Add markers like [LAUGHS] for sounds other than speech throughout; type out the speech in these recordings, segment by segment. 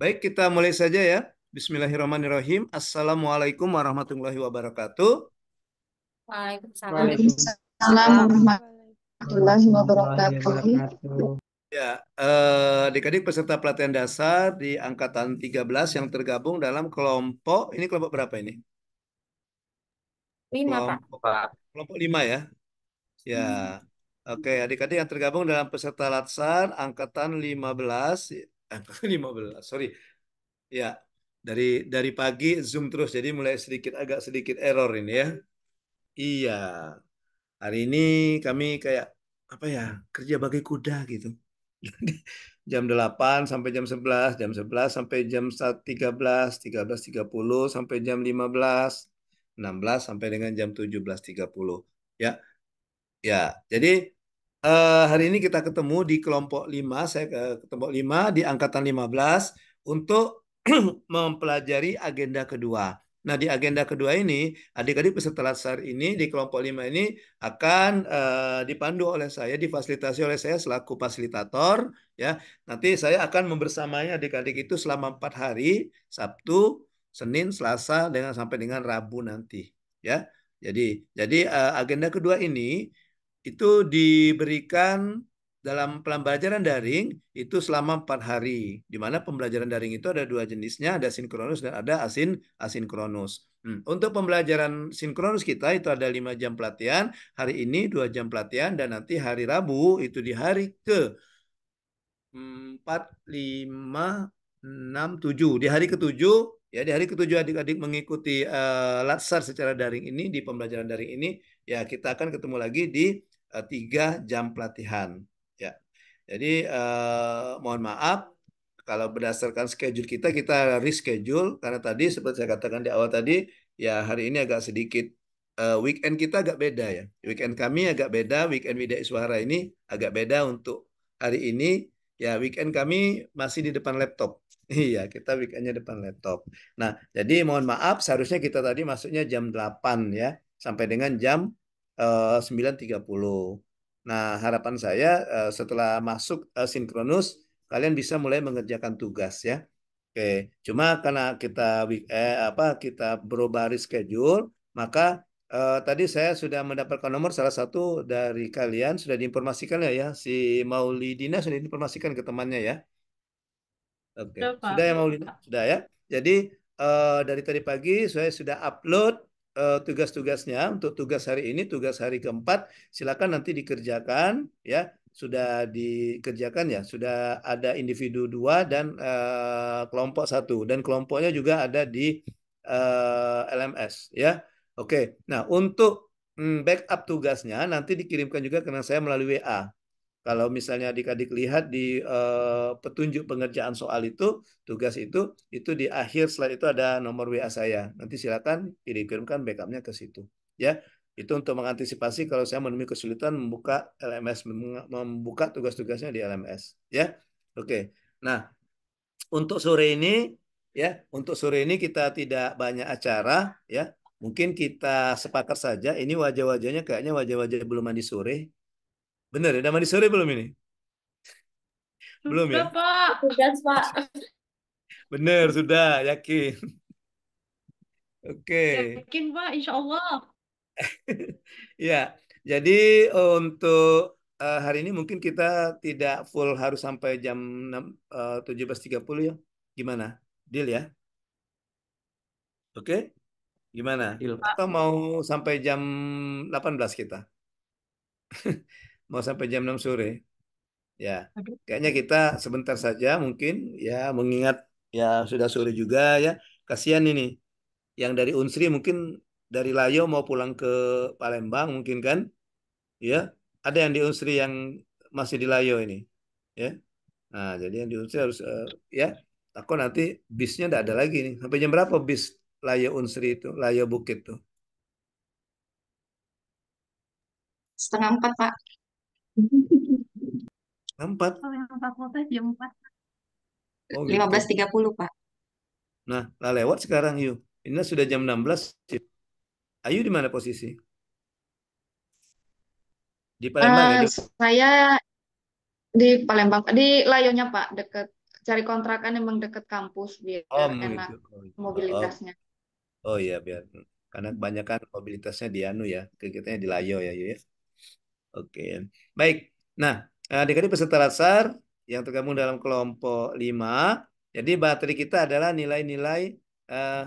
Baik, kita mulai saja ya. Bismillahirrahmanirrahim. Assalamualaikum warahmatullahi wabarakatuh. Waalaikumsalam warahmatullahi wabarakatuh. Ya, eh, adik-adik eh, peserta pelatihan dasar di angkatan 13 yang tergabung dalam kelompok, ini kelompok berapa ini? Lima, kelompok, Pak. Kelompok lima ya? Ya, hmm. oke adik-adik yang tergabung dalam peserta latsar angkatan 15 Eh, [LAUGHS] lima belas, sorry ya dari dari pagi zoom terus jadi mulai sedikit agak sedikit error ini ya iya hari ini kami kayak apa ya kerja bagai kuda gitu [LAUGHS] jam delapan sampai jam sebelas jam sebelas sampai jam tiga tiga belas belas tiga puluh sampai jam lima belas enam belas sampai dengan jam tujuh belas tiga puluh ya ya jadi Uh, hari ini kita ketemu di kelompok 5, saya ke kelompok 5 di angkatan 15 untuk [CLEARS THROAT] mempelajari agenda kedua. Nah, di agenda kedua ini, adik-adik peserta latsar ini di kelompok 5 ini akan uh, dipandu oleh saya, difasilitasi oleh saya selaku fasilitator ya. Nanti saya akan membersamai adik-adik itu selama empat hari, Sabtu, Senin, Selasa dengan sampai dengan Rabu nanti ya. Jadi jadi eh, agenda kedua ini itu diberikan dalam pembelajaran daring itu selama empat hari. Di mana pembelajaran daring itu ada dua jenisnya, ada sinkronus dan ada asin asinkronus. Hmm. Untuk pembelajaran sinkronus kita itu ada lima jam pelatihan, hari ini dua jam pelatihan, dan nanti hari Rabu itu di hari ke empat lima enam tujuh Di hari ketujuh Ya, di hari ketujuh adik-adik mengikuti uh, Latsar secara daring ini di pembelajaran daring ini, ya kita akan ketemu lagi di Eh, tiga jam pelatihan. Ya, jadi eh, mohon maaf kalau berdasarkan schedule kita kita reschedule karena tadi seperti saya katakan di awal tadi ya hari ini agak sedikit eh, weekend kita agak beda ya. Weekend kami agak beda, weekend Widya Iswara ini agak beda untuk hari ini. Ya, weekend kami masih di depan laptop. [LAUGHS] Iya, kita weekendnya depan laptop. Nah, jadi mohon maaf, seharusnya kita tadi masuknya jam 8 ya, sampai dengan jam 9.30. Eh, nah, harapan saya uh, setelah masuk uh, sinkronus kalian bisa mulai mengerjakan tugas ya. Oke, cuma karena kita eh, apa kita berubah reschedule, maka eh, tadi saya sudah mendapatkan nomor salah satu dari kalian sudah diinformasikan ya, ya si Maulidina sudah diinformasikan ke temannya ya. Oke, sudah, sudah ya Maulidina, sudah ya. Jadi eh, dari tadi pagi saya sudah upload Eh, tugas-tugasnya untuk tugas hari ini, tugas hari keempat, silakan nanti dikerjakan ya. Sudah dikerjakan ya, sudah ada individu dua dan uh, kelompok satu dan kelompoknya juga ada di uh, eh, LMS ya. Oke. Nah, untuk mm, backup tugasnya nanti dikirimkan juga karena saya melalui WA kalau misalnya adik-adik lihat di uh, petunjuk pengerjaan soal itu, tugas itu, itu di akhir slide itu ada nomor WA saya. Nanti silakan dikirimkan backupnya ke situ. Ya, itu untuk mengantisipasi kalau saya menemui kesulitan membuka LMS, membuka tugas-tugasnya di LMS. Ya, oke. Nah, untuk sore ini, ya, untuk sore ini kita tidak banyak acara, ya. Mungkin kita sepakat saja. Ini wajah-wajahnya kayaknya wajah-wajah belum mandi sore, Bener, udah ya, mandi sore belum ini? Belum ya? Pak. Bener, sudah, yakin. Oke. Okay. Iya, yakin, Pak, insya Allah. [LAUGHS] ya, jadi untuk eh, hari ini mungkin kita tidak full harus sampai jam eh, tiga 17.30 ya. Gimana? Deal ya? Oke? Gimana? Deal. Atau mau sampai jam 18 kita? [LAUGHS] mau sampai jam 6 sore. Ya, kayaknya kita sebentar saja mungkin ya mengingat ya sudah sore juga ya. Kasihan ini yang dari Unsri mungkin dari Layo mau pulang ke Palembang mungkin kan? Ya, ada yang di Unsri yang masih di Layo ini. Ya. Nah, jadi yang di Unsri harus uh, ya aku nanti bisnya tidak ada lagi nih. Sampai jam berapa bis Layo Unsri itu, Layo Bukit tuh? Setengah empat, Pak empat kalau oh, yang fakultas jam empat oh, gitu. 15.30 Pak nah lah lewat sekarang yuk ini sudah jam 16 Ayu di mana posisi di Palembang uh, ya? Eh, di... saya di Palembang di Layonya Pak deket cari kontrakan emang deket kampus biar oh, enak gitu. mobilitasnya oh. oh iya biar karena kebanyakan mobilitasnya di Anu ya kegiatannya di Layo ya Yu ya Oke, baik. Nah, eh, adik-adik peserta dasar yang tergabung dalam kelompok 5, jadi bateri kita adalah nilai-nilai eh,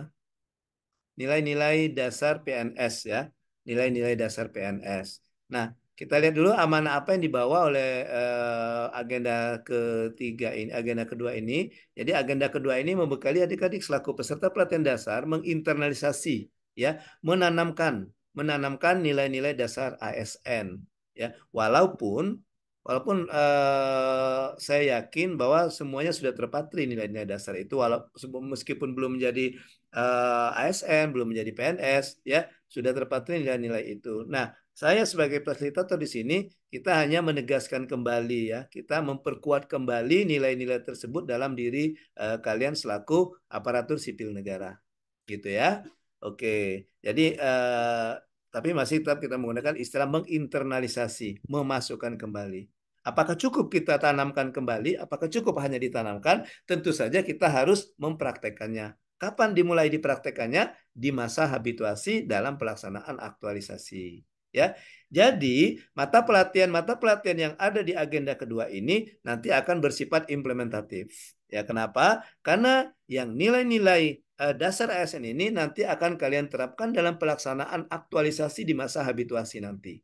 nilai-nilai uh, dasar PNS ya, nilai-nilai dasar PNS. Nah, kita lihat dulu amanah apa yang dibawa oleh uh, agenda ketiga ini, agenda kedua ini. Jadi agenda kedua ini membekali adik-adik selaku peserta pelatihan dasar menginternalisasi ya, menanamkan menanamkan nilai-nilai dasar ASN ya walaupun walaupun uh, saya yakin bahwa semuanya sudah terpatri nilai-nilai dasar itu walaupun meskipun belum menjadi uh, eh, ASN belum menjadi PNS ya sudah terpatri nilai-nilai itu nah saya sebagai fasilitator di sini kita hanya menegaskan kembali ya kita memperkuat kembali nilai-nilai tersebut dalam diri uh, kalian selaku aparatur sipil negara gitu ya oke jadi uh, tapi masih tetap kita menggunakan istilah menginternalisasi, memasukkan kembali. Apakah cukup kita tanamkan kembali? Apakah cukup hanya ditanamkan? Tentu saja kita harus mempraktekannya. Kapan dimulai dipraktekannya? Di masa habituasi dalam pelaksanaan aktualisasi. Ya, jadi mata pelatihan mata pelatihan yang ada di agenda kedua ini nanti akan bersifat implementatif. Ya, kenapa? Karena yang nilai-nilai Eh, dasar ASN ini nanti akan kalian terapkan dalam pelaksanaan aktualisasi di masa habituasi nanti.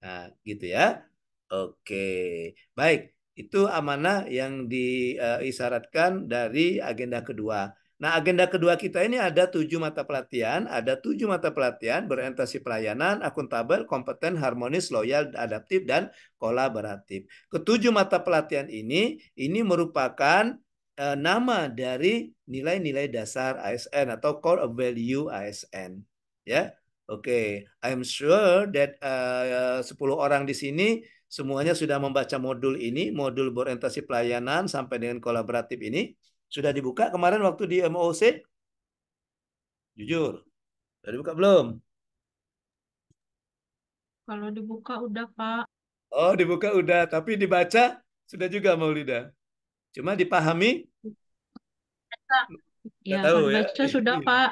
Nah, gitu ya. Oke, baik. Itu amanah yang diisyaratkan eh, dari agenda kedua. Nah, agenda kedua kita ini ada tujuh mata pelatihan, ada tujuh mata pelatihan berorientasi pelayanan, akuntabel, kompeten, harmonis, loyal, adaptif, dan kolaboratif. Ketujuh mata pelatihan ini, ini merupakan Eh, nama dari nilai-nilai dasar ASN atau core value ASN ya oke okay. I'm sure that eh, sepuluh orang di sini semuanya sudah membaca modul ini modul berorientasi pelayanan sampai dengan kolaboratif ini sudah dibuka kemarin waktu di MOC jujur sudah dibuka belum kalau dibuka udah Pak Oh dibuka udah tapi dibaca sudah juga Maulida Cuma dipahami? Ya, tahu, ya. sudah iya. Pak.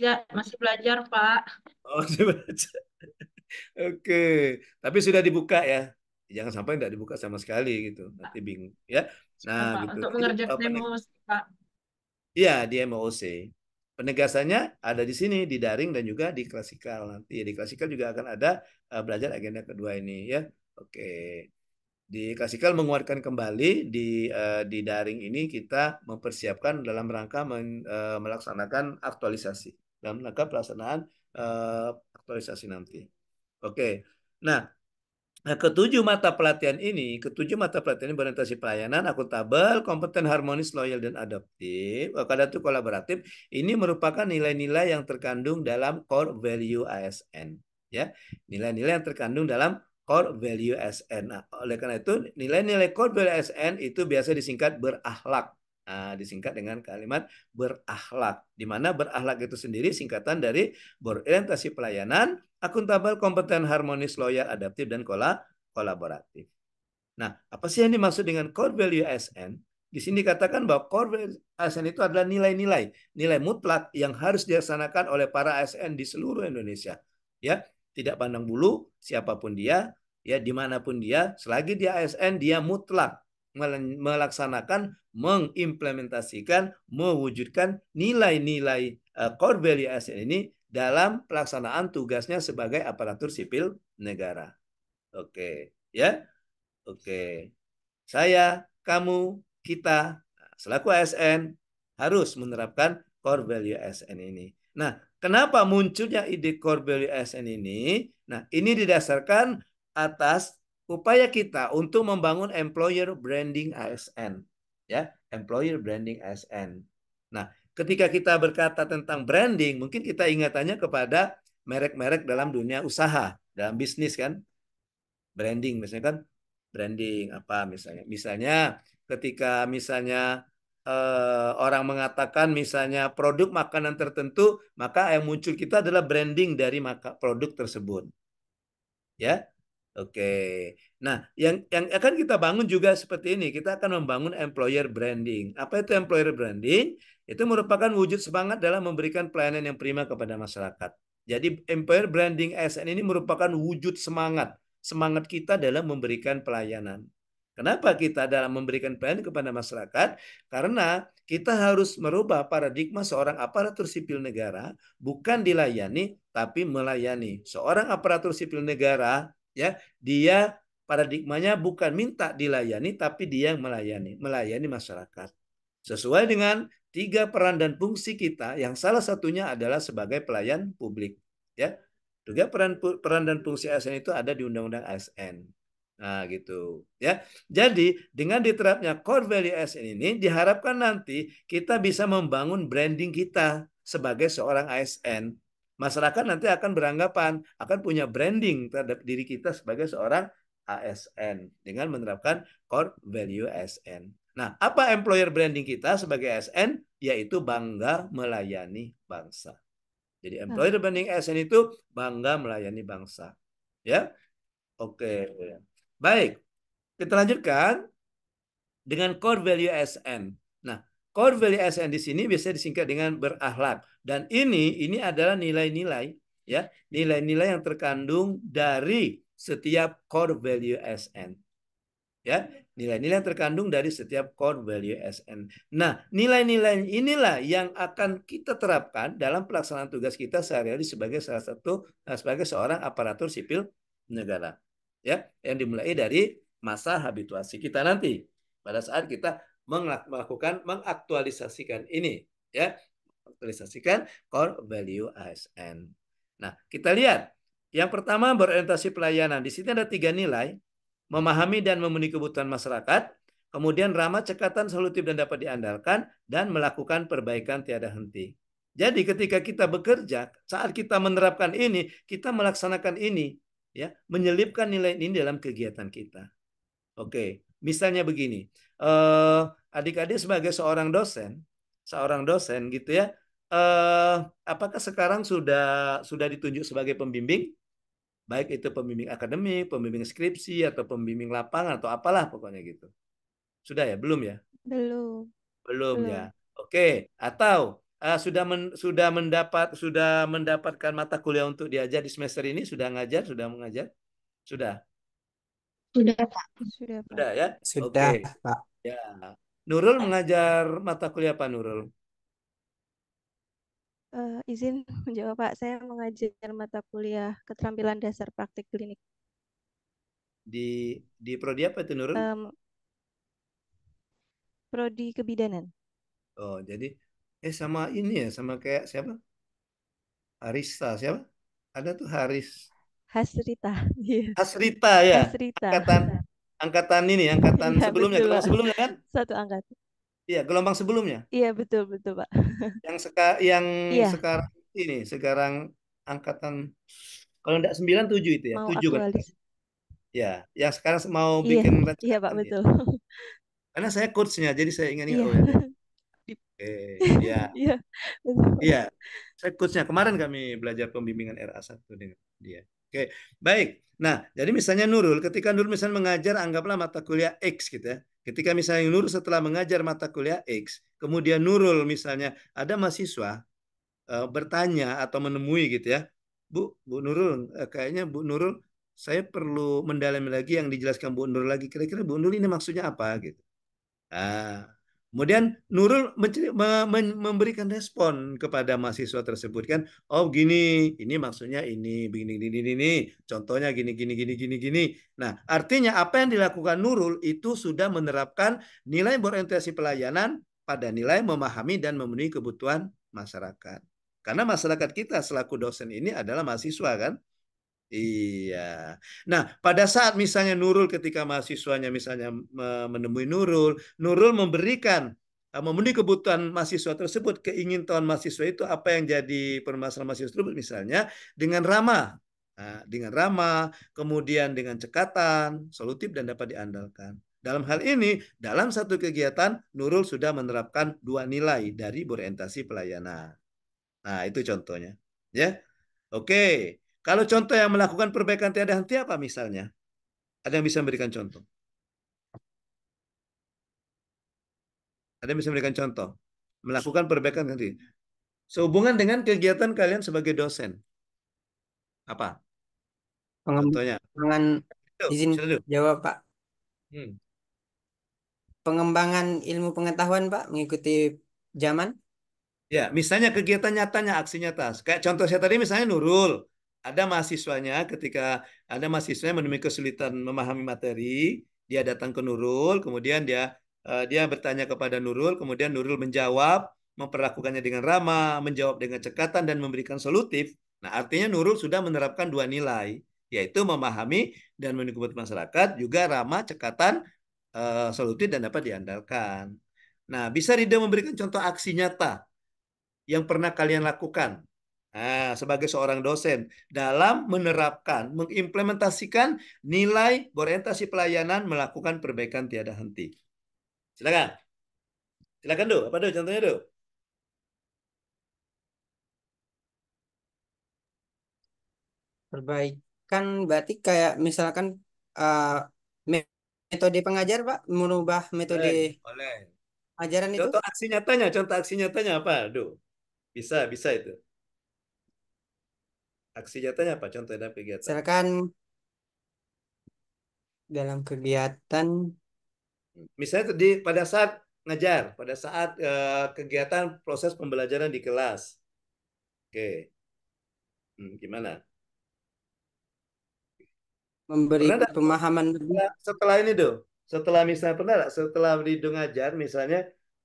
Ya, masih belajar Pak. Oh, masih belajar. Oke, tapi sudah dibuka ya. Jangan sampai tidak dibuka sama sekali gitu, nanti bingung ya. Nah, Pak, gitu. untuk mengerjakan demo Pak. Iya, di moc, Penegasannya ada di sini di daring dan juga di klasikal nanti. Ya, Di klasikal juga akan ada uh, belajar agenda kedua ini ya. Oke di klasikal menguatkan kembali di uh, di daring ini kita mempersiapkan dalam rangka men, uh, melaksanakan aktualisasi dalam rangka pelaksanaan uh, aktualisasi nanti. Oke. Okay. Nah, nah ketujuh mata pelatihan ini, ketujuh mata pelatihan ini berorientasi pelayanan, akuntabel, kompeten, harmonis, loyal dan adaptif, itu kolaboratif, ini merupakan nilai-nilai yang terkandung dalam core value ASN ya. Nilai-nilai yang terkandung dalam core value SN. Nah, oleh karena itu nilai-nilai core value SN itu biasa disingkat berakhlak. Nah, disingkat dengan kalimat berakhlak. Di mana berakhlak itu sendiri singkatan dari berorientasi pelayanan, akuntabel, kompeten, harmonis, loyal, adaptif, dan kol kolaboratif. Nah, apa sih yang dimaksud dengan core value SN? Di sini dikatakan bahwa core value ASN itu adalah nilai-nilai, nilai mutlak yang harus dilaksanakan oleh para ASN di seluruh Indonesia. Ya, tidak pandang bulu siapapun dia ya dimanapun dia selagi dia ASN dia mutlak melaksanakan mengimplementasikan mewujudkan nilai-nilai eh, core value ASN ini dalam pelaksanaan tugasnya sebagai aparatur sipil negara oke ya oke saya kamu kita selaku ASN harus menerapkan core value ASN ini nah Kenapa munculnya ide Corbusier ASN ini? Nah, ini didasarkan atas upaya kita untuk membangun employer branding ASN, ya, employer branding ASN. Nah, ketika kita berkata tentang branding, mungkin kita ingatannya kepada merek-merek dalam dunia usaha, dalam bisnis kan. Branding misalnya kan branding apa misalnya. Misalnya ketika misalnya Eh, orang mengatakan misalnya produk makanan tertentu, maka yang muncul kita adalah branding dari maka, produk tersebut. Ya. Oke. Nah, yang yang akan kita bangun juga seperti ini, kita akan membangun employer branding. Apa itu employer branding? Itu merupakan wujud semangat dalam memberikan pelayanan yang prima kepada masyarakat. Jadi employer branding ASN ini merupakan wujud semangat, semangat kita dalam memberikan pelayanan. Kenapa kita dalam memberikan pelayanan kepada masyarakat? Karena kita harus merubah paradigma seorang aparatur sipil negara bukan dilayani tapi melayani. Seorang aparatur sipil negara ya, dia paradigmanya bukan minta dilayani tapi dia yang melayani, melayani masyarakat. Sesuai dengan tiga peran dan fungsi kita yang salah satunya adalah sebagai pelayan publik, ya. Tiga peran peran dan fungsi ASN itu ada di Undang-Undang ASN. Nah, gitu ya. Jadi, dengan diterapnya core value ASN ini diharapkan nanti kita bisa membangun branding kita sebagai seorang ASN. Masyarakat nanti akan beranggapan akan punya branding terhadap diri kita sebagai seorang ASN dengan menerapkan core value ASN. Nah, apa employer branding kita sebagai ASN? Yaitu bangga melayani bangsa. Jadi ah. employer branding ASN itu bangga melayani bangsa. Ya. Oke. Okay. Baik, kita lanjutkan dengan core value SN. Nah, core value SN di sini biasanya disingkat dengan berakhlak dan ini ini adalah nilai-nilai ya, nilai-nilai yang terkandung dari setiap core value SN. Ya, nilai-nilai yang terkandung dari setiap core value SN. Nah, nilai-nilai inilah yang akan kita terapkan dalam pelaksanaan tugas kita sehari-hari sebagai salah satu sebagai seorang aparatur sipil negara ya yang dimulai dari masa habituasi kita nanti pada saat kita melakukan mengaktualisasikan ini ya aktualisasikan core value ASN. Nah, kita lihat yang pertama berorientasi pelayanan. Di sini ada tiga nilai, memahami dan memenuhi kebutuhan masyarakat, kemudian ramah cekatan solutif dan dapat diandalkan, dan melakukan perbaikan tiada henti. Jadi ketika kita bekerja, saat kita menerapkan ini, kita melaksanakan ini ya menyelipkan nilai ini dalam kegiatan kita. Oke, misalnya begini, eh, adik-adik sebagai seorang dosen, seorang dosen gitu ya, eh, apakah sekarang sudah sudah ditunjuk sebagai pembimbing? Baik itu pembimbing akademik, pembimbing skripsi, atau pembimbing lapangan, atau apalah pokoknya gitu. Sudah ya? Belum ya? Belum. Belum, ya? Belum. ya? Oke, atau uh, sudah men, sudah mendapat sudah mendapatkan mata kuliah untuk diajar di semester ini sudah ngajar sudah mengajar sudah sudah pak sudah pak sudah ya sudah okay. pak ya Nurul mengajar mata kuliah apa Nurul uh, izin menjawab pak saya mengajar mata kuliah keterampilan dasar praktik klinik di di prodi apa itu Nurul um, prodi kebidanan oh jadi eh sama ini ya sama kayak siapa Arista siapa ada tuh Haris Hasrita [LAUGHS] yeah. Hasrita ya Hasrita. angkatan angkatan ini angkatan ya, sebelumnya betul, sebelumnya kan satu angkatan iya gelombang sebelumnya iya betul betul pak [LAUGHS] yang seka yang ya. sekarang ini sekarang angkatan kalau enggak sembilan tujuh itu ya mau tujuh kan iya yang sekarang mau iya. bikin iya pak kan ya. betul karena saya nya jadi saya ingin ingat iya. oh ya [LAUGHS] Eh, iya. [LAUGHS] Iya. Iya. Saya coachnya kemarin kami belajar pembimbingan RA1 dengan dia. Oke, baik. Nah, jadi misalnya Nurul ketika Nurul misalnya mengajar anggaplah mata kuliah X gitu ya. Ketika misalnya Nurul setelah mengajar mata kuliah X, kemudian Nurul misalnya ada mahasiswa uh, bertanya atau menemui gitu ya. Bu, Bu Nurul, eh, kayaknya Bu Nurul saya perlu mendalami lagi yang dijelaskan Bu Nurul lagi. Kira-kira Bu Nurul ini maksudnya apa gitu. Ah, Kemudian Nurul memberikan respon kepada mahasiswa tersebut kan, oh gini, ini maksudnya ini, begini, ini, ini, ini, contohnya gini, gini, gini, gini, gini. Nah, artinya apa yang dilakukan Nurul itu sudah menerapkan nilai berorientasi pelayanan pada nilai memahami dan memenuhi kebutuhan masyarakat. Karena masyarakat kita selaku dosen ini adalah mahasiswa kan, Iya. Nah, pada saat misalnya Nurul ketika mahasiswanya misalnya menemui Nurul, Nurul memberikan eh, memenuhi kebutuhan mahasiswa tersebut, keingintahuan mahasiswa itu apa yang jadi permasalahan mahasiswa tersebut misalnya dengan ramah. Nah, dengan ramah, kemudian dengan cekatan, solutif dan dapat diandalkan. Dalam hal ini, dalam satu kegiatan, Nurul sudah menerapkan dua nilai dari berorientasi pelayanan. Nah, itu contohnya. Ya, Oke, kalau contoh yang melakukan perbaikan tiada henti apa misalnya? Ada yang bisa memberikan contoh? Ada yang bisa memberikan contoh? Melakukan perbaikan henti. Sehubungan dengan kegiatan kalian sebagai dosen. Apa? Contohnya. Pengembangan izin jawab, Pak. Hmm. Pengembangan ilmu pengetahuan, Pak, mengikuti zaman. Ya, misalnya kegiatan nyatanya, aksi nyata. Kayak contoh saya tadi misalnya Nurul ada mahasiswanya ketika ada mahasiswa yang menemui kesulitan memahami materi, dia datang ke Nurul, kemudian dia eh, dia bertanya kepada Nurul, kemudian Nurul menjawab, memperlakukannya dengan ramah, menjawab dengan cekatan dan memberikan solutif. Nah, artinya Nurul sudah menerapkan dua nilai, yaitu memahami dan menikmati masyarakat, juga ramah, cekatan, eh, solutif dan dapat diandalkan. Nah, bisa Rida memberikan contoh aksi nyata yang pernah kalian lakukan Nah, sebagai seorang dosen dalam menerapkan, mengimplementasikan nilai orientasi pelayanan melakukan perbaikan tiada henti. Silakan. Silakan Do, apa Do contohnya Do? Perbaikan berarti kayak misalkan uh, metode pengajar, Pak, merubah metode oleh Oleh. ajaran contoh itu. Contoh aksi nyatanya, contoh aksi nyatanya apa, Do? Bisa, bisa itu. Aksi nyatanya apa contohnya kegiatan? Misalkan dalam kegiatan misalnya tadi pada saat ngajar, pada saat uh, kegiatan proses pembelajaran di kelas. Oke. Okay. Hmm, gimana? Memberi pernah pemahaman setelah, setelah ini tuh, setelah misalnya pernah tak, setelah Rido ngajar misalnya,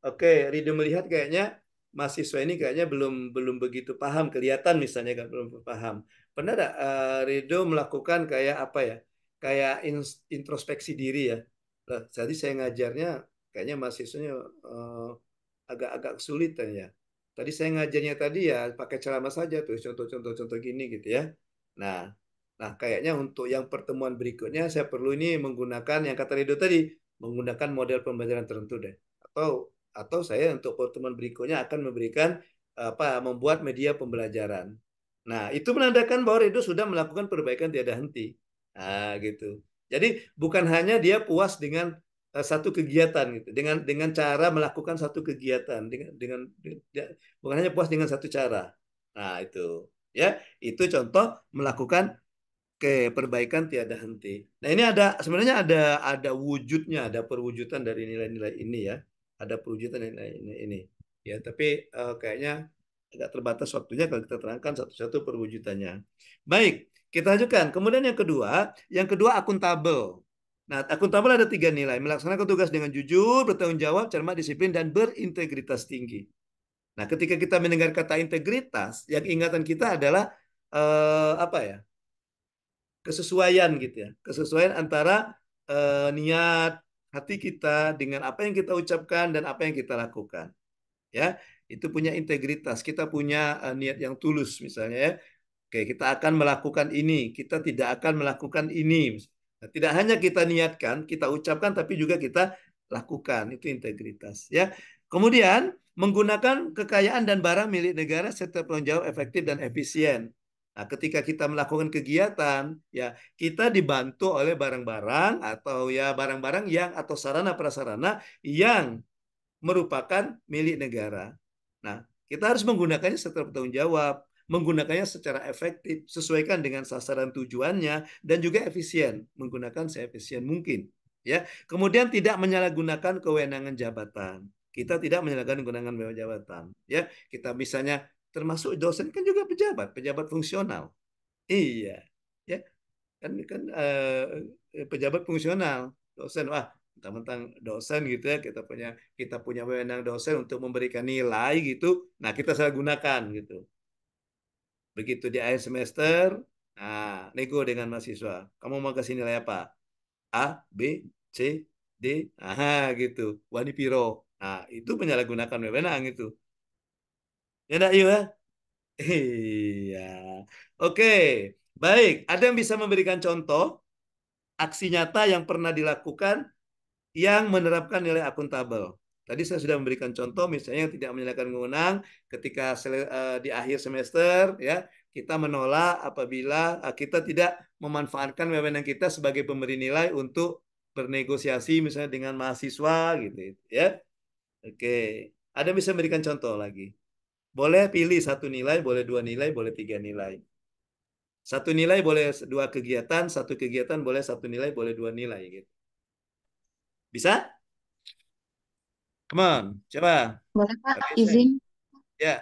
oke, okay, Rido melihat kayaknya mahasiswa ini kayaknya belum belum begitu paham kelihatan misalnya kan belum paham pernah tidak uh, eh, Rido melakukan kayak apa ya kayak introspeksi diri ya nah, jadi saya ngajarnya kayaknya mahasiswanya agak eh, agak-agak kesulitan ya, ya tadi saya ngajarnya tadi ya pakai ceramah saja tuh contoh-contoh contoh gini gitu ya nah nah kayaknya untuk yang pertemuan berikutnya saya perlu ini menggunakan yang kata Rido tadi menggunakan model pembelajaran tertentu deh atau atau saya untuk pertemuan berikutnya akan memberikan apa membuat media pembelajaran. Nah, itu menandakan bahwa Redo sudah melakukan perbaikan tiada henti. Nah, gitu. Jadi bukan hanya dia puas dengan eh, satu kegiatan gitu, dengan dengan cara melakukan satu kegiatan dengan dengan dia, bukan hanya puas dengan satu cara. Nah, itu ya, itu contoh melakukan ke perbaikan tiada henti. Nah, ini ada sebenarnya ada ada wujudnya, ada perwujudan dari nilai-nilai ini ya ada perwujudan ini, ini, ini. ya tapi uh, kayaknya agak terbatas waktunya kalau kita terangkan satu-satu perwujudannya baik kita ajukan kemudian yang kedua yang kedua akuntabel Nah, akuntabel ada tiga nilai. Melaksanakan tugas dengan jujur, bertanggung jawab, cermat, disiplin, dan berintegritas tinggi. Nah, ketika kita mendengar kata integritas, yang ingatan kita adalah uh, apa ya? Kesesuaian gitu ya. Kesesuaian antara uh, niat, hati kita dengan apa yang kita ucapkan dan apa yang kita lakukan. Ya, itu punya integritas. Kita punya uh, niat yang tulus misalnya ya. Oke, kita akan melakukan ini, kita tidak akan melakukan ini. Nah, tidak hanya kita niatkan, kita ucapkan tapi juga kita lakukan. Itu integritas ya. Kemudian menggunakan kekayaan dan barang milik negara serta penjawab efektif dan efisien. Nah, ketika kita melakukan kegiatan, ya kita dibantu oleh barang-barang atau ya barang-barang yang atau sarana prasarana yang merupakan milik negara. Nah, kita harus menggunakannya secara bertanggung jawab, menggunakannya secara efektif, sesuaikan dengan sasaran tujuannya dan juga efisien, menggunakan seefisien mungkin. Ya, kemudian tidak menyalahgunakan kewenangan jabatan kita tidak menyalahgunakan kewenangan jabatan ya kita misalnya termasuk dosen kan juga pejabat, pejabat fungsional. Iya, ya kan kan eh, pejabat fungsional, dosen wah tentang dosen gitu ya kita punya kita punya wewenang dosen untuk memberikan nilai gitu. Nah kita salah gunakan gitu. Begitu di akhir semester, nah nego dengan mahasiswa, kamu mau kasih nilai apa? A, B, C, D, aha gitu, wani piro. Nah itu penyalahgunakan wewenang itu Ya enggak ya? Iya. Oke, baik. Ada yang bisa memberikan contoh aksi nyata yang pernah dilakukan yang menerapkan nilai akuntabel? Tadi saya sudah memberikan contoh misalnya yang tidak menyalahkan wewenang ketika eh, di akhir semester ya kita menolak apabila eh, kita tidak memanfaatkan wewenang kita sebagai pemberi nilai untuk bernegosiasi misalnya dengan mahasiswa gitu ya. Oke, ada yang bisa memberikan contoh lagi? Boleh pilih satu nilai, boleh dua nilai, boleh tiga nilai. Satu nilai boleh dua kegiatan, satu kegiatan boleh satu nilai, boleh dua nilai gitu. Bisa? Come on, coba. Boleh Pak, okay, izin. Ya, Ya,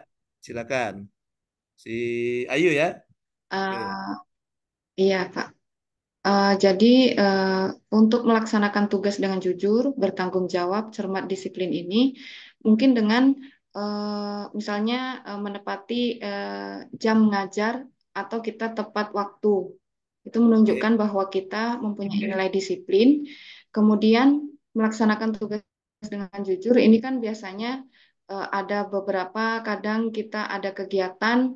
silakan. Si Ayu ya. Uh, Iya Pak. Uh, jadi uh, untuk melaksanakan tugas dengan jujur, bertanggung jawab, cermat disiplin ini, mungkin dengan Eh, misalnya eh, menepati eh, jam ngajar atau kita tepat waktu. Itu menunjukkan bahwa kita mempunyai nilai disiplin. Kemudian melaksanakan tugas dengan jujur. Ini kan biasanya ada beberapa kadang kita ada kegiatan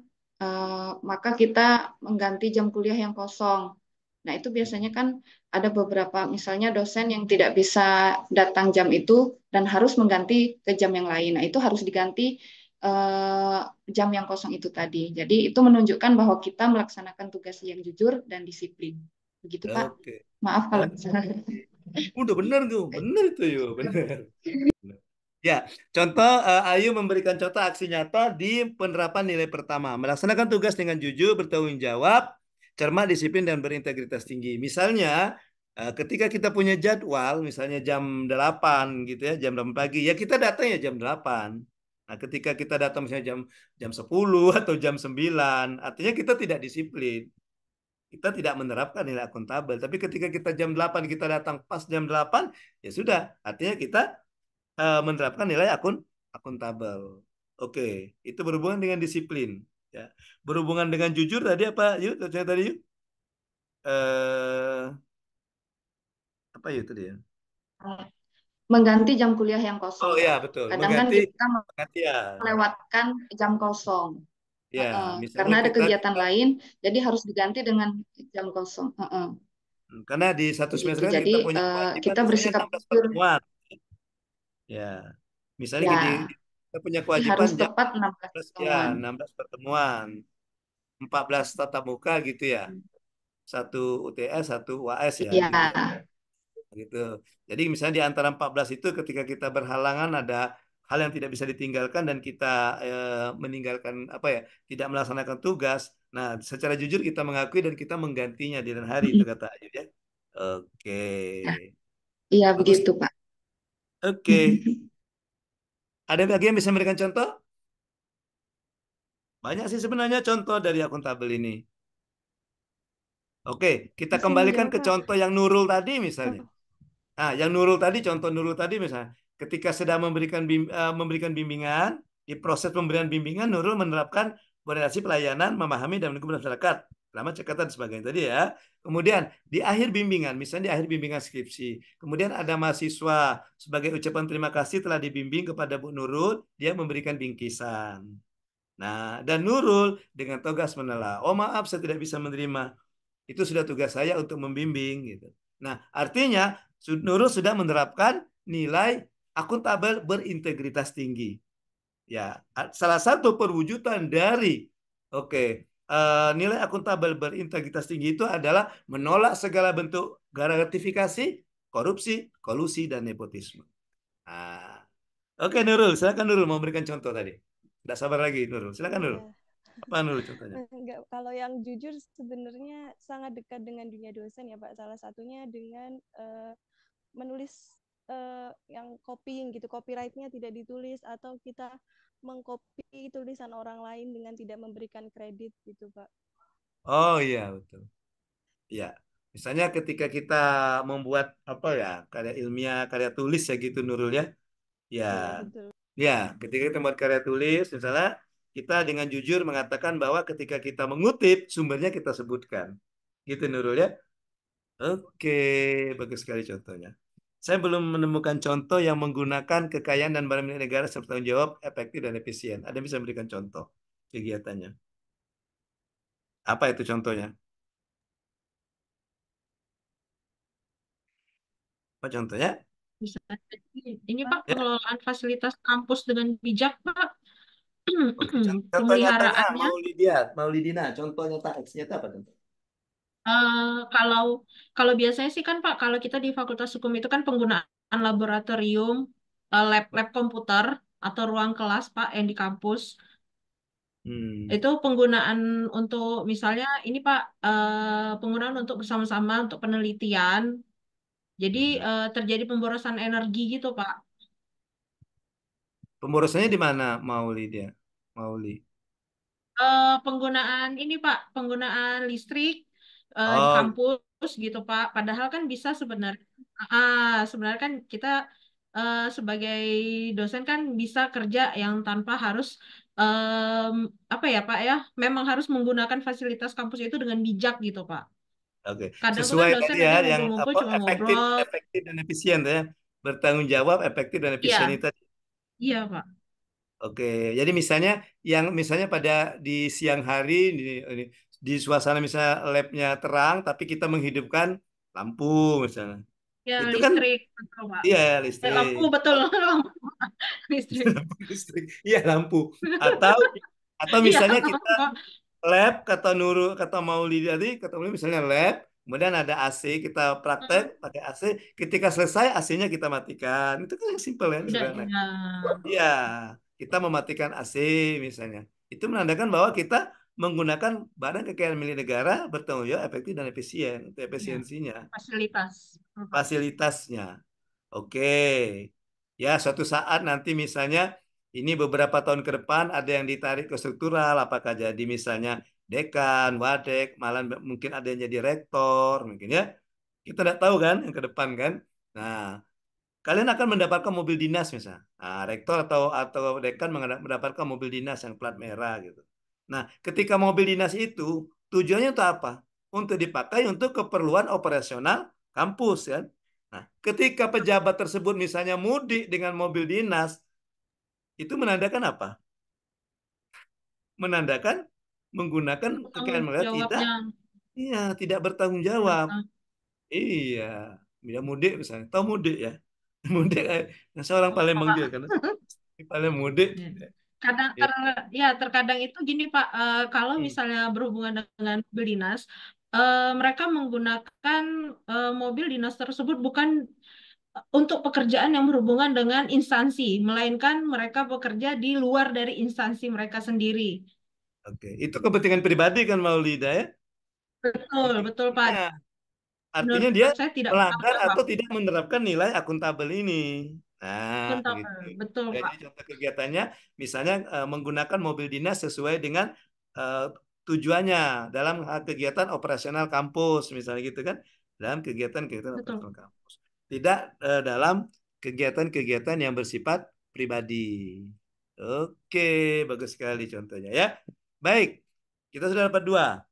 maka kita mengganti jam kuliah yang kosong. Nah, itu biasanya kan ada beberapa misalnya dosen yang tidak bisa datang jam itu dan harus mengganti ke jam yang lain. Nah, itu harus diganti uh, jam yang kosong itu tadi. Jadi itu menunjukkan bahwa kita melaksanakan tugas yang jujur dan disiplin. Begitu, Pak. Oke. Maaf kalau misalnya. [LAUGHS] Udah benar tuh, benar itu yo, benar. Ya, contoh uh, Ayu memberikan contoh aksi nyata di penerapan nilai pertama. Melaksanakan tugas dengan jujur, bertanggung jawab, cermat, disiplin, dan berintegritas tinggi. Misalnya, eh, ketika kita punya jadwal, misalnya jam 8 gitu ya, jam 8 pagi, ya kita datang ya jam 8. Nah, ketika kita datang misalnya jam jam 10 [LAUGHS] atau jam 9, artinya kita tidak disiplin. Kita tidak menerapkan nilai akuntabel. Tapi ketika kita jam 8 kita datang pas jam 8, ya sudah, artinya kita uh, menerapkan nilai akun akuntabel. Oke, itu berhubungan dengan disiplin ya berhubungan dengan jujur tadi apa yuk saya tadi yuk eh, apa yuk tadi ya mengganti jam kuliah yang kosong oh ya betul kadang kan kita mengganti, ya. melewatkan jam kosong ya uh, karena ada kegiatan kita, lain jadi harus diganti dengan jam kosong uh -uh. karena di satu gitu. semester jadi kita, punya uh, kita bersikap jujur ya misalnya ya. Gini, kita punya kewajiban harus tepat 16 ya, pertemuan. Ya, 16 pertemuan. 14 tatap muka gitu ya. Hmm. Satu UTS, satu UAS ya. Iya. Gitu. gitu. Jadi misalnya di antara 14 itu ketika kita berhalangan ada hal yang tidak bisa ditinggalkan dan kita e, meninggalkan apa ya, tidak melaksanakan tugas. Nah, secara jujur kita mengakui dan kita menggantinya di lain hari itu hmm. kata Ayu ya. Oke. Okay. Iya ya? begitu Pak. Oke. Okay. [LAUGHS] Ada lagi yang bisa memberikan contoh? Banyak sih sebenarnya contoh dari akuntabel ini. Oke, kita Masih kembalikan ke contoh yang Nurul tadi misalnya. Ah, yang Nurul tadi, contoh Nurul tadi misalnya, ketika sedang memberikan bim, uh, memberikan bimbingan, di proses pemberian bimbingan Nurul menerapkan koordinasi pelayanan, memahami dan mendukung masyarakat lama cekatan sebagainya tadi ya. Kemudian di akhir bimbingan, misalnya di akhir bimbingan skripsi, kemudian ada mahasiswa sebagai ucapan terima kasih telah dibimbing kepada Bu Nurul, dia memberikan bingkisan. Nah, dan Nurul dengan togas menela, oh maaf saya tidak bisa menerima. Itu sudah tugas saya untuk membimbing gitu. Nah, artinya Nurul sudah menerapkan nilai akuntabel berintegritas tinggi. Ya, salah satu perwujudan dari oke, okay, uh, nilai akuntabel berintegritas tinggi itu adalah menolak segala bentuk gratifikasi, korupsi, kolusi, dan nepotisme. Nah. Oke Nurul, silakan Nurul mau memberikan contoh tadi. Tidak sabar lagi Nurul, silakan Nurul. Iya. Apa Nurul contohnya? Enggak, [LAUGHS] kalau yang jujur sebenarnya sangat dekat dengan dunia dosen ya Pak. Salah satunya dengan uh, menulis uh, yang copying gitu, copyrightnya tidak ditulis atau kita mengcopy tulisan orang lain dengan tidak memberikan kredit gitu pak oh iya betul ya misalnya ketika kita membuat apa ya karya ilmiah karya tulis ya gitu Nurul ya ya iya, betul. ya ketika kita membuat karya tulis misalnya kita dengan jujur mengatakan bahwa ketika kita mengutip sumbernya kita sebutkan gitu Nurul ya oke bagus sekali contohnya saya belum menemukan contoh yang menggunakan kekayaan dan barang milik negara serta tanggung jawab efektif dan efisien. Ada yang bisa memberikan contoh kegiatannya? Apa itu contohnya? Apa contohnya? Ini Pak, ya. pengelolaan fasilitas kampus dengan bijak, Pak. Oke, contoh mau Lydia, mau Lidina, contohnya tak, nyata apa contoh? Uh, kalau kalau biasanya sih kan Pak, kalau kita di Fakultas Hukum itu kan penggunaan laboratorium, uh, lab lab komputer atau ruang kelas Pak yang di kampus. Hmm. Itu penggunaan untuk misalnya ini Pak, uh, penggunaan untuk bersama-sama untuk penelitian. Jadi uh, terjadi pemborosan energi gitu Pak. Pemborosannya di mana Mauli dia? Mauli. Uh, penggunaan ini Pak, penggunaan listrik uh, oh. kampus gitu Pak. Padahal kan bisa sebenarnya uh, sebenarnya kan kita uh, sebagai dosen kan bisa kerja yang tanpa harus um, apa ya Pak ya, memang harus menggunakan fasilitas kampus itu dengan bijak gitu Pak. Oke. Okay. Kadang Sesuai kan dosen tadi ya yang apa, cuma efektif, ngobrol. efektif dan efisien ya. Bertanggung jawab, efektif dan iya. efisien itu. Iya, Pak. Oke, jadi misalnya yang misalnya pada di siang hari di, di di suasana misalnya labnya terang tapi kita menghidupkan lampu misalnya ya, itu kan listrik, kan betul, iya listrik eh, lampu betul [LAUGHS] lampu listrik iya lampu [LAUGHS] atau atau iya. misalnya ya, kita lab kata nuru kata Maulidi tadi kata Maulidi misalnya lab Kemudian ada AC, kita praktek pakai AC. Ketika selesai AC-nya kita matikan. Itu kan yang simple ya. Iya. iya. kita mematikan AC misalnya. Itu menandakan bahwa kita menggunakan barang kekayaan milik negara bertanggung jawab efektif dan efisien itu iya. efisiensinya fasilitas hmm. fasilitasnya oke ya suatu saat nanti misalnya ini beberapa tahun ke depan ada yang ditarik ke struktural apakah jadi misalnya dekan wadek malah mungkin ada yang jadi rektor mungkin ya kita tidak tahu kan yang ke depan kan nah kalian akan mendapatkan mobil dinas misalnya nah, rektor atau atau dekan mendapatkan mobil dinas yang plat merah gitu Nah, ketika mobil dinas itu tujuannya untuk apa? Untuk dipakai untuk keperluan operasional kampus kan. Nah, ketika pejabat tersebut misalnya mudik dengan mobil dinas itu menandakan apa? Menandakan menggunakan kekayaan mereka tidak iya, tidak bertanggung jawab. Iya, iya, dia mudik misalnya. Tahu mudik ya? [LAUGHS] Mudik nah, seorang iya, paling menggil paling paling mudik. Ya kadang iya. ter, ya. terkadang itu gini Pak uh, kalau hmm. misalnya berhubungan dengan mobil dinas uh, mereka menggunakan uh, mobil dinas tersebut bukan untuk pekerjaan yang berhubungan dengan instansi melainkan mereka bekerja di luar dari instansi mereka sendiri. Oke, itu kepentingan pribadi kan Maulida ya? Betul, betul Pak. Nah, artinya Menurut dia saya tidak melanggar atau tidak menerapkan nilai akuntabel ini. Nah, gitu. betul Jadi, Pak. contoh kegiatannya misalnya uh, menggunakan mobil dinas sesuai dengan uh, tujuannya dalam eh, kegiatan operasional kampus misalnya gitu kan. Dalam kegiatan-kegiatan operasional kampus. Tidak uh, dalam kegiatan-kegiatan yang bersifat pribadi. Oke, bagus sekali contohnya ya. Baik, kita sudah dapat dua.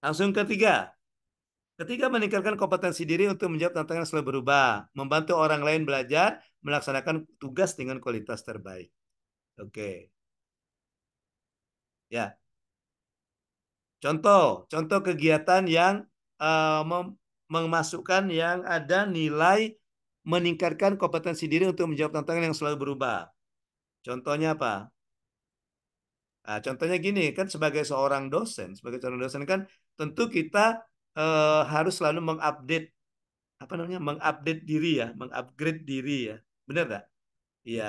Langsung ketiga. Ketiga, meningkatkan kompetensi diri untuk menjawab tantangan selalu berubah. Membantu orang lain belajar melaksanakan tugas dengan kualitas terbaik. Oke. Okay. Ya. Contoh, contoh kegiatan yang uh, memasukkan yang ada nilai meningkatkan kompetensi diri untuk menjawab tantangan yang selalu berubah. Contohnya apa? Nah, contohnya gini, kan sebagai seorang dosen, sebagai seorang dosen kan tentu kita eh, harus selalu mengupdate apa namanya, mengupdate diri ya, mengupgrade diri ya. Benar nggak? Iya,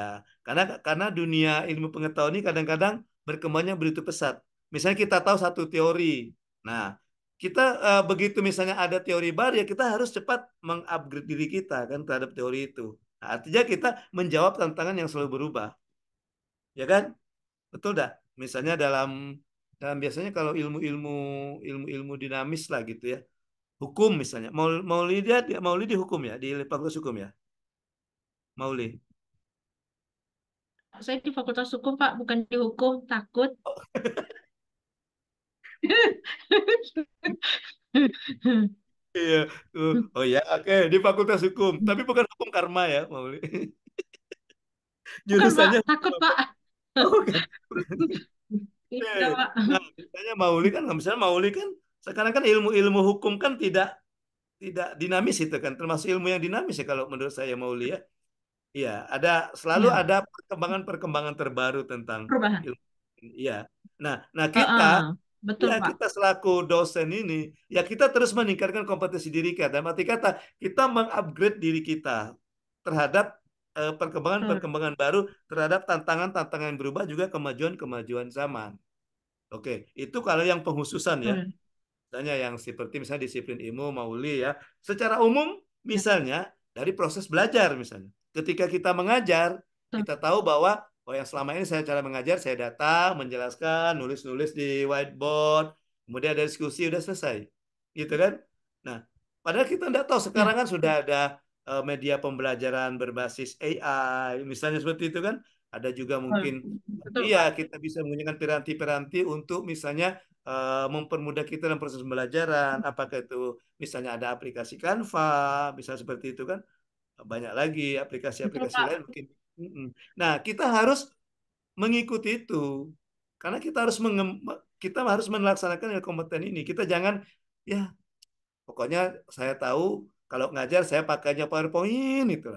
karena karena dunia ilmu pengetahuan ini kadang-kadang berkembangnya begitu pesat. Misalnya kita tahu satu teori. Nah, kita uh, begitu misalnya ada teori baru ya kita harus cepat mengupgrade diri kita kan terhadap teori itu. Nah, artinya kita menjawab tantangan yang selalu berubah. Ya kan? Betul dah. Misalnya dalam dalam biasanya kalau ilmu-ilmu ilmu-ilmu dinamis lah gitu ya. Hukum misalnya. Mau mau lihat mau lihat di hukum ya di fakultas hukum ya. Maulid? Saya di Fakultas Hukum, Pak, bukan di hukum, takut. Oh. [LAUGHS] iya, oh ya, oke, okay. di Fakultas Hukum, tapi bukan hukum karma ya, Maulid. Jurusannya oh, Bukan, takut, iya, Pak. Oke. Iya, Nah, misalnya Maulid kan, misalnya Maulid kan sekarang kan ilmu-ilmu hukum kan tidak tidak dinamis itu kan termasuk ilmu yang dinamis ya kalau menurut saya Mauli ya Iya, ada selalu ya. ada perkembangan-perkembangan terbaru tentang Perubahan. Iya. Nah, nah kita uh, uh. Betul, ya, kita selaku dosen ini, ya kita terus meningkatkan kompetensi diri kita. arti kata, kita mengupgrade diri kita terhadap perkembangan-perkembangan eh, uh, hmm. baru, terhadap tantangan-tantangan berubah juga kemajuan-kemajuan zaman. Oke, itu kalau yang penghususan ya. Tanya hmm. Misalnya yang seperti misalnya disiplin ilmu, mauli ya. Secara umum ya. misalnya dari proses belajar misalnya ketika kita mengajar, kita tahu bahwa oh yang selama ini saya cara mengajar saya datang menjelaskan nulis-nulis di whiteboard, kemudian ada diskusi udah selesai. Gitu kan? Nah, padahal kita tidak tahu sekarang kan iya. sudah ada eh, media pembelajaran berbasis AI, misalnya seperti itu kan. Ada juga mungkin iya kita bisa menggunakan piranti-piranti untuk misalnya eh, mempermudah kita dalam proses pembelajaran. Iya. Apakah itu misalnya ada aplikasi Canva, bisa seperti itu kan? banyak lagi aplikasi-aplikasi lain mungkin. Nah, kita harus mengikuti itu karena kita harus kita harus melaksanakan kompeten ini. Kita jangan ya pokoknya saya tahu kalau ngajar saya pakainya PowerPoint itu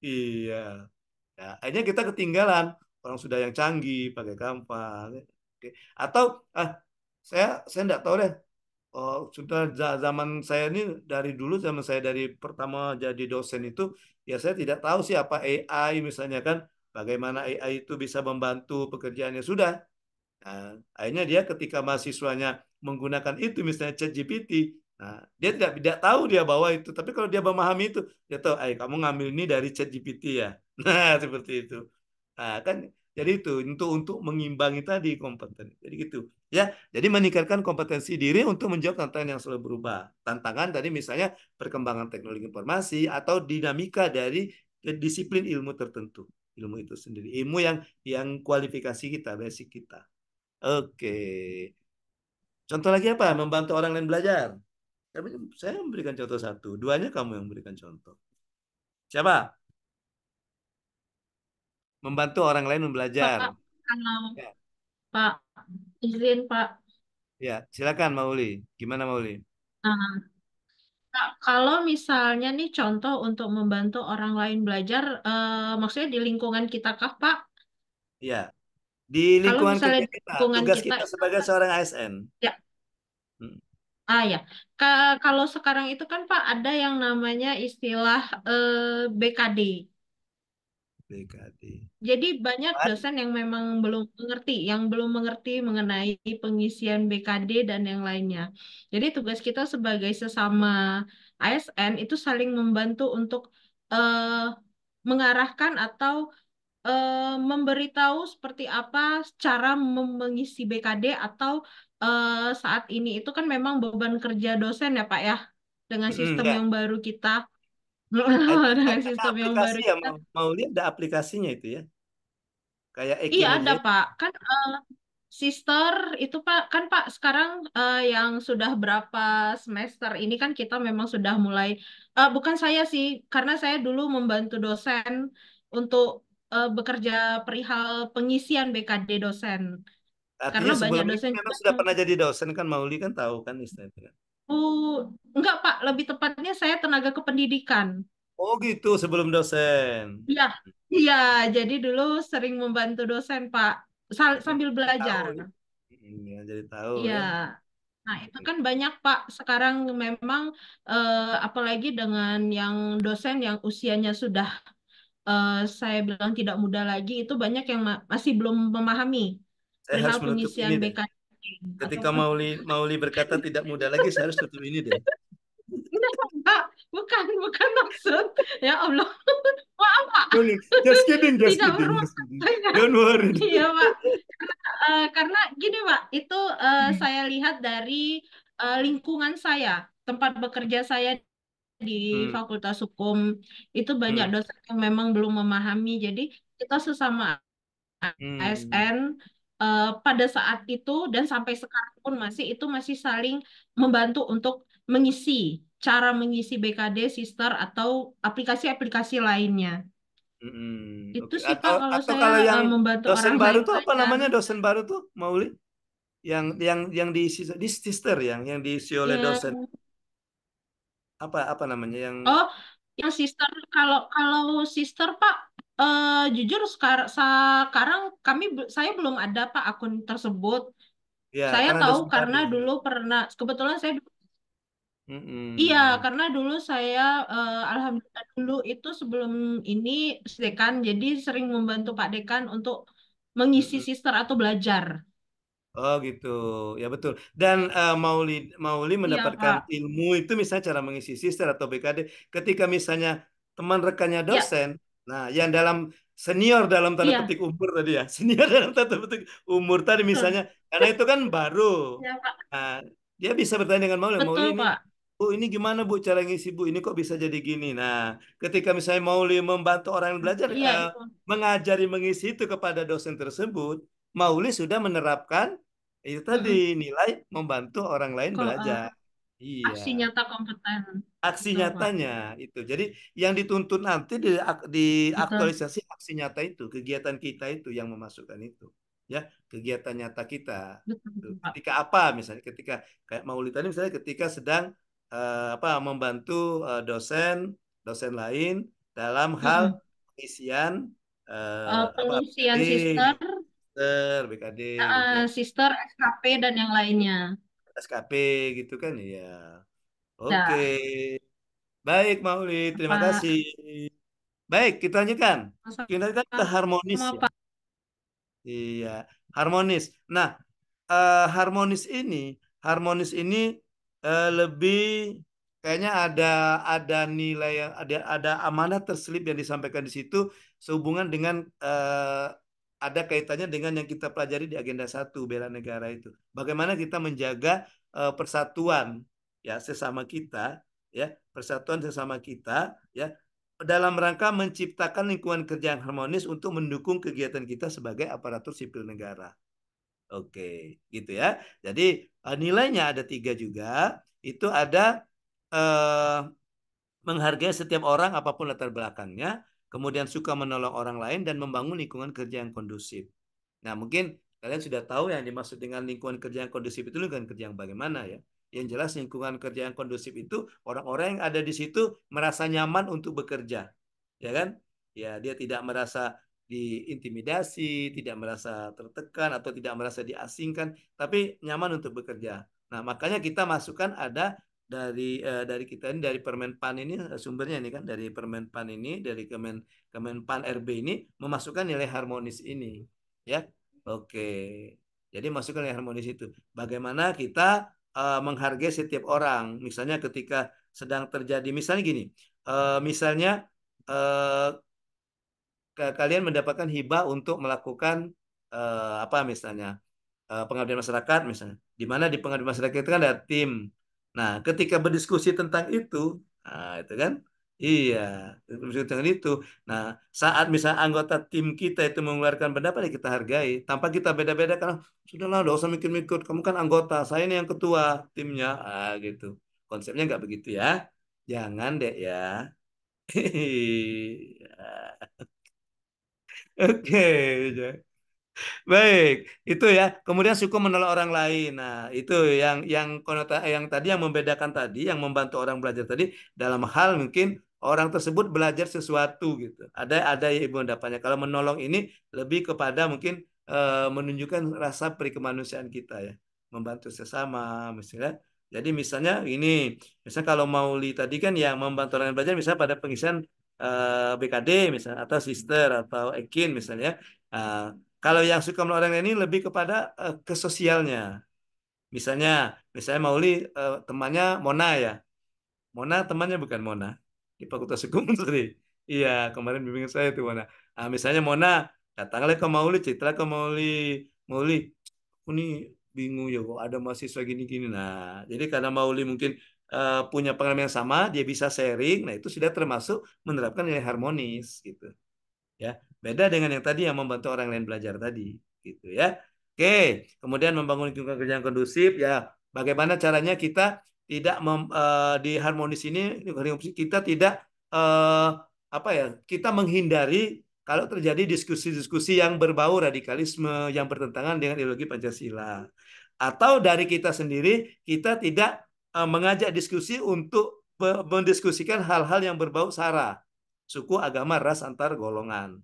Iya. Ya, akhirnya kita ketinggalan orang sudah yang canggih pakai gampang. Oke. Atau ah saya saya enggak tahu deh Oh, sudah zaman saya ini dari dulu zaman saya dari pertama jadi dosen itu ya saya tidak tahu sih apa AI misalnya kan bagaimana AI itu bisa membantu pekerjaannya sudah nah, akhirnya dia ketika mahasiswanya menggunakan itu misalnya ChatGPT nah dia tidak tidak tahu dia bawa itu tapi kalau dia memahami itu dia tahu ay kamu ngambil ini dari ChatGPT ya [LAUGHS] nah seperti itu nah kan jadi itu untuk untuk mengimbangi tadi kompetensi. Jadi gitu ya. Jadi meningkatkan kompetensi diri untuk menjawab tantangan yang selalu berubah. Tantangan tadi misalnya perkembangan teknologi informasi atau dinamika dari disiplin ilmu tertentu. Ilmu itu sendiri, ilmu yang yang kualifikasi kita, basic kita. Oke. Contoh lagi apa? Membantu orang lain belajar. Saya memberikan contoh satu, duanya kamu yang memberikan contoh. Siapa? membantu orang lain belajar. Pak, kalau ya. Pak izin Pak. Ya, silakan Mauli. Gimana Mauli? Uh, kalau misalnya nih contoh untuk membantu orang lain belajar, uh, maksudnya di lingkungan kita kah Pak? Ya, di lingkungan kita, di lingkungan tugas kita, kita sebagai seorang ASN. Ya. Hmm. Ah ya, Ka kalau sekarang itu kan Pak ada yang namanya istilah eh, BKD. BKD. Jadi banyak dosen yang memang belum mengerti, yang belum mengerti mengenai pengisian BKD dan yang lainnya. Jadi tugas kita sebagai sesama ASN itu saling membantu untuk uh, mengarahkan atau uh, memberitahu seperti apa cara mengisi BKD atau uh, saat ini itu kan memang beban kerja dosen ya Pak ya dengan sistem iya. yang baru kita [LAUGHS] ada sistem yang ya, baru. Ya, mau, mau lihat ada aplikasinya itu ya? Kayak Iya ada ya? Pak. Kan uh, sister itu Pak kan Pak sekarang uh, yang sudah berapa semester ini kan kita memang sudah mulai uh, bukan saya sih karena saya dulu membantu dosen untuk uh, bekerja perihal pengisian BKD dosen. Artinya karena banyak dosen memang sudah pernah jadi dosen kan Mauli kan tahu kan istilahnya. Oh, enggak Pak, lebih tepatnya saya tenaga kependidikan. Oh gitu, sebelum dosen. Iya, iya. Jadi dulu sering membantu dosen Pak sambil belajar. Ya. Iya, jadi tahu. Iya. Ya. Nah, itu kan banyak Pak. Sekarang memang eh, apalagi dengan yang dosen yang usianya sudah eh, saya bilang tidak muda lagi, itu banyak yang ma masih belum memahami saya perihal pengisian BK. Ketika Mauli Mauli berkata tidak muda lagi, saya harus tutup ini deh. Enggak, bukan, bukan maksud. Ya Allah. Maaf, Pak. Just kidding, just tidak kidding. Just kidding. Don't worry. Iya, Pak. Uh, karena gini, Pak, itu uh, saya lihat dari uh, lingkungan saya, tempat bekerja saya di hmm. Fakultas Hukum itu banyak hmm. dosen yang memang belum memahami. Jadi kita sesama hmm. ASN uh, pada saat itu dan sampai sekarang pun masih itu masih saling membantu untuk mengisi cara mengisi BKD Sister atau aplikasi-aplikasi lainnya. hmm Itu okay. sih atau, kalau atau saya kalau yang membantu dosen orang baru tuh apa namanya dosen baru tuh Mauli? Yang yang yang diisi di Sister ya, yang yang diisi oleh yeah. dosen apa apa namanya yang Oh, yang Sister kalau kalau Sister Pak Uh, jujur sekar sekarang kami saya belum ada pak akun tersebut. Ya, saya kan tahu karena ya. dulu pernah kebetulan saya mm -hmm. Iya, karena dulu saya uh, alhamdulillah dulu itu sebelum ini dekan jadi sering membantu Pak Dekan untuk mengisi mm -hmm. sister atau belajar. Oh gitu, ya betul. Dan uh, Mauli Mauli iya, mendapatkan ya, ilmu itu misalnya cara mengisi sister atau BKD ketika misalnya teman rekannya iya. dosen, ya Nah, yang dalam senior dalam tanda iya. petik umur tadi ya, [LAUGHS] senior dalam tanda petik umur tadi misalnya, karena itu kan baru. Ya, Pak. Nah, dia bisa bertanya dengan Maulid. Betul, Maulid ini, Pak. Bu, ini gimana Bu cara ngisi Bu? Ini kok bisa jadi gini? Nah, ketika misalnya Mauli membantu orang yang belajar iya, uh, mengajari mengisi itu kepada dosen tersebut, Mauli sudah menerapkan itu tadi uh -huh. nilai membantu orang lain eh, belajar. Uh, Iya. Aksi nyata kompeten. Aksi Betul, nyatanya Pak. itu. Jadi yang dituntut nanti di, di Betul. aktualisasi aksi nyata itu, kegiatan kita itu yang memasukkan itu. Ya, kegiatan nyata kita. Betul, Pak. ketika apa misalnya ketika kayak Maulid tadi misalnya ketika sedang uh, apa membantu uh, dosen dosen lain dalam hal pengisian uh, uh, pengisian apa, sister, sister BKD, uh, gitu. Ya. sister SKP dan yang lainnya. SKP gitu kan ya. Oke. Baik Maulid, terima Pak. kasih. Baik, kita lanjutkan. Kita kita harmonis. Ya. Iya, harmonis. Nah, uh, harmonis ini, harmonis ini uh, lebih kayaknya ada ada nilai yang ada ada amanah terselip yang disampaikan di situ sehubungan dengan uh, ada kaitannya dengan yang kita pelajari di agenda satu bela negara itu. Bagaimana kita menjaga eh, persatuan ya sesama kita ya persatuan sesama kita ya dalam rangka menciptakan lingkungan kerja yang harmonis untuk mendukung kegiatan kita sebagai aparatur sipil negara. Oke, gitu ya. Jadi eh, nilainya ada tiga juga. Itu ada eh, menghargai setiap orang apapun latar belakangnya, kemudian suka menolong orang lain dan membangun lingkungan kerja yang kondusif. Nah, mungkin kalian sudah tahu yang dimaksud dengan lingkungan kerja yang kondusif itu lingkungan kerja yang bagaimana ya. Yang jelas lingkungan kerja yang kondusif itu orang-orang yang ada di situ merasa nyaman untuk bekerja. Ya kan? Ya, dia tidak merasa diintimidasi, tidak merasa tertekan atau tidak merasa diasingkan, tapi nyaman untuk bekerja. Nah, makanya kita masukkan ada dari uh, dari kita ini dari Pan ini eh, sumbernya ini kan dari Permen Pan ini dari Kemen Kemenpan RB ini memasukkan nilai harmonis ini ya oke jadi masukkan nilai harmonis itu bagaimana kita uh, menghargai setiap orang misalnya ketika sedang terjadi misalnya gini uh, misalnya eh, kalian mendapatkan hibah untuk melakukan uh, apa misalnya uh, pengabdian masyarakat misalnya di mana di pengabdian masyarakat itu kan ada tim Nah, ketika berdiskusi tentang itu, nah, itu kan, iya, berdiskusi dengan itu. Nah, saat misalnya anggota tim kita itu mengeluarkan pendapat, ya kita hargai. Tanpa kita beda-beda, karena sudahlah, dosa usah mikir-mikir. Kamu kan anggota, saya ini yang ketua timnya, ah, gitu. Konsepnya nggak begitu ya. Jangan deh ya. [LAUGHS] Iya. Oke, okay. Gitu ya. Baik, itu ya. Kemudian suku menolong orang lain. Nah, itu yang yang konota yang tadi yang membedakan tadi, yang membantu orang belajar tadi dalam hal mungkin orang tersebut belajar sesuatu gitu. Ada ada ya ibu dapatnya. Kalau menolong ini lebih kepada mungkin e, menunjukkan rasa perikemanusiaan kita ya, membantu sesama misalnya. Jadi misalnya ini, misalnya kalau Mauli tadi kan yang membantu orang belajar misalnya pada pengisian e, eh, BKD misalnya atau sister atau ekin misalnya. E, kalau yang suka sama orang ini lebih kepada uh, ke Misalnya, misalnya Mauli uh, temannya Mona ya. Mona temannya bukan Mona di Fakultas Hukum tadi. [LAUGHS] Iya, kemarin bimbingan saya itu Mona. Nah, misalnya Mona datanglah ke Mauli, cerita ke Mauli, Mauli, aku nih bingung ya kok ada mahasiswa gini-gini. Nah, jadi karena Mauli mungkin uh, punya pengalaman yang sama, dia bisa sharing. Nah, itu sudah termasuk menerapkan nilai harmonis gitu. Ya. Beda dengan yang tadi yang membantu orang lain belajar tadi, gitu ya. Oke, kemudian membangun lingkungan kerja yang kondusif ya. Bagaimana caranya kita tidak mem, uh, eh, di harmonis ini kita tidak uh, apa ya? Kita menghindari kalau terjadi diskusi-diskusi yang berbau radikalisme yang bertentangan dengan ideologi Pancasila atau dari kita sendiri kita tidak uh, mengajak diskusi untuk mendiskusikan hal-hal yang berbau sara, suku, agama, ras, antar golongan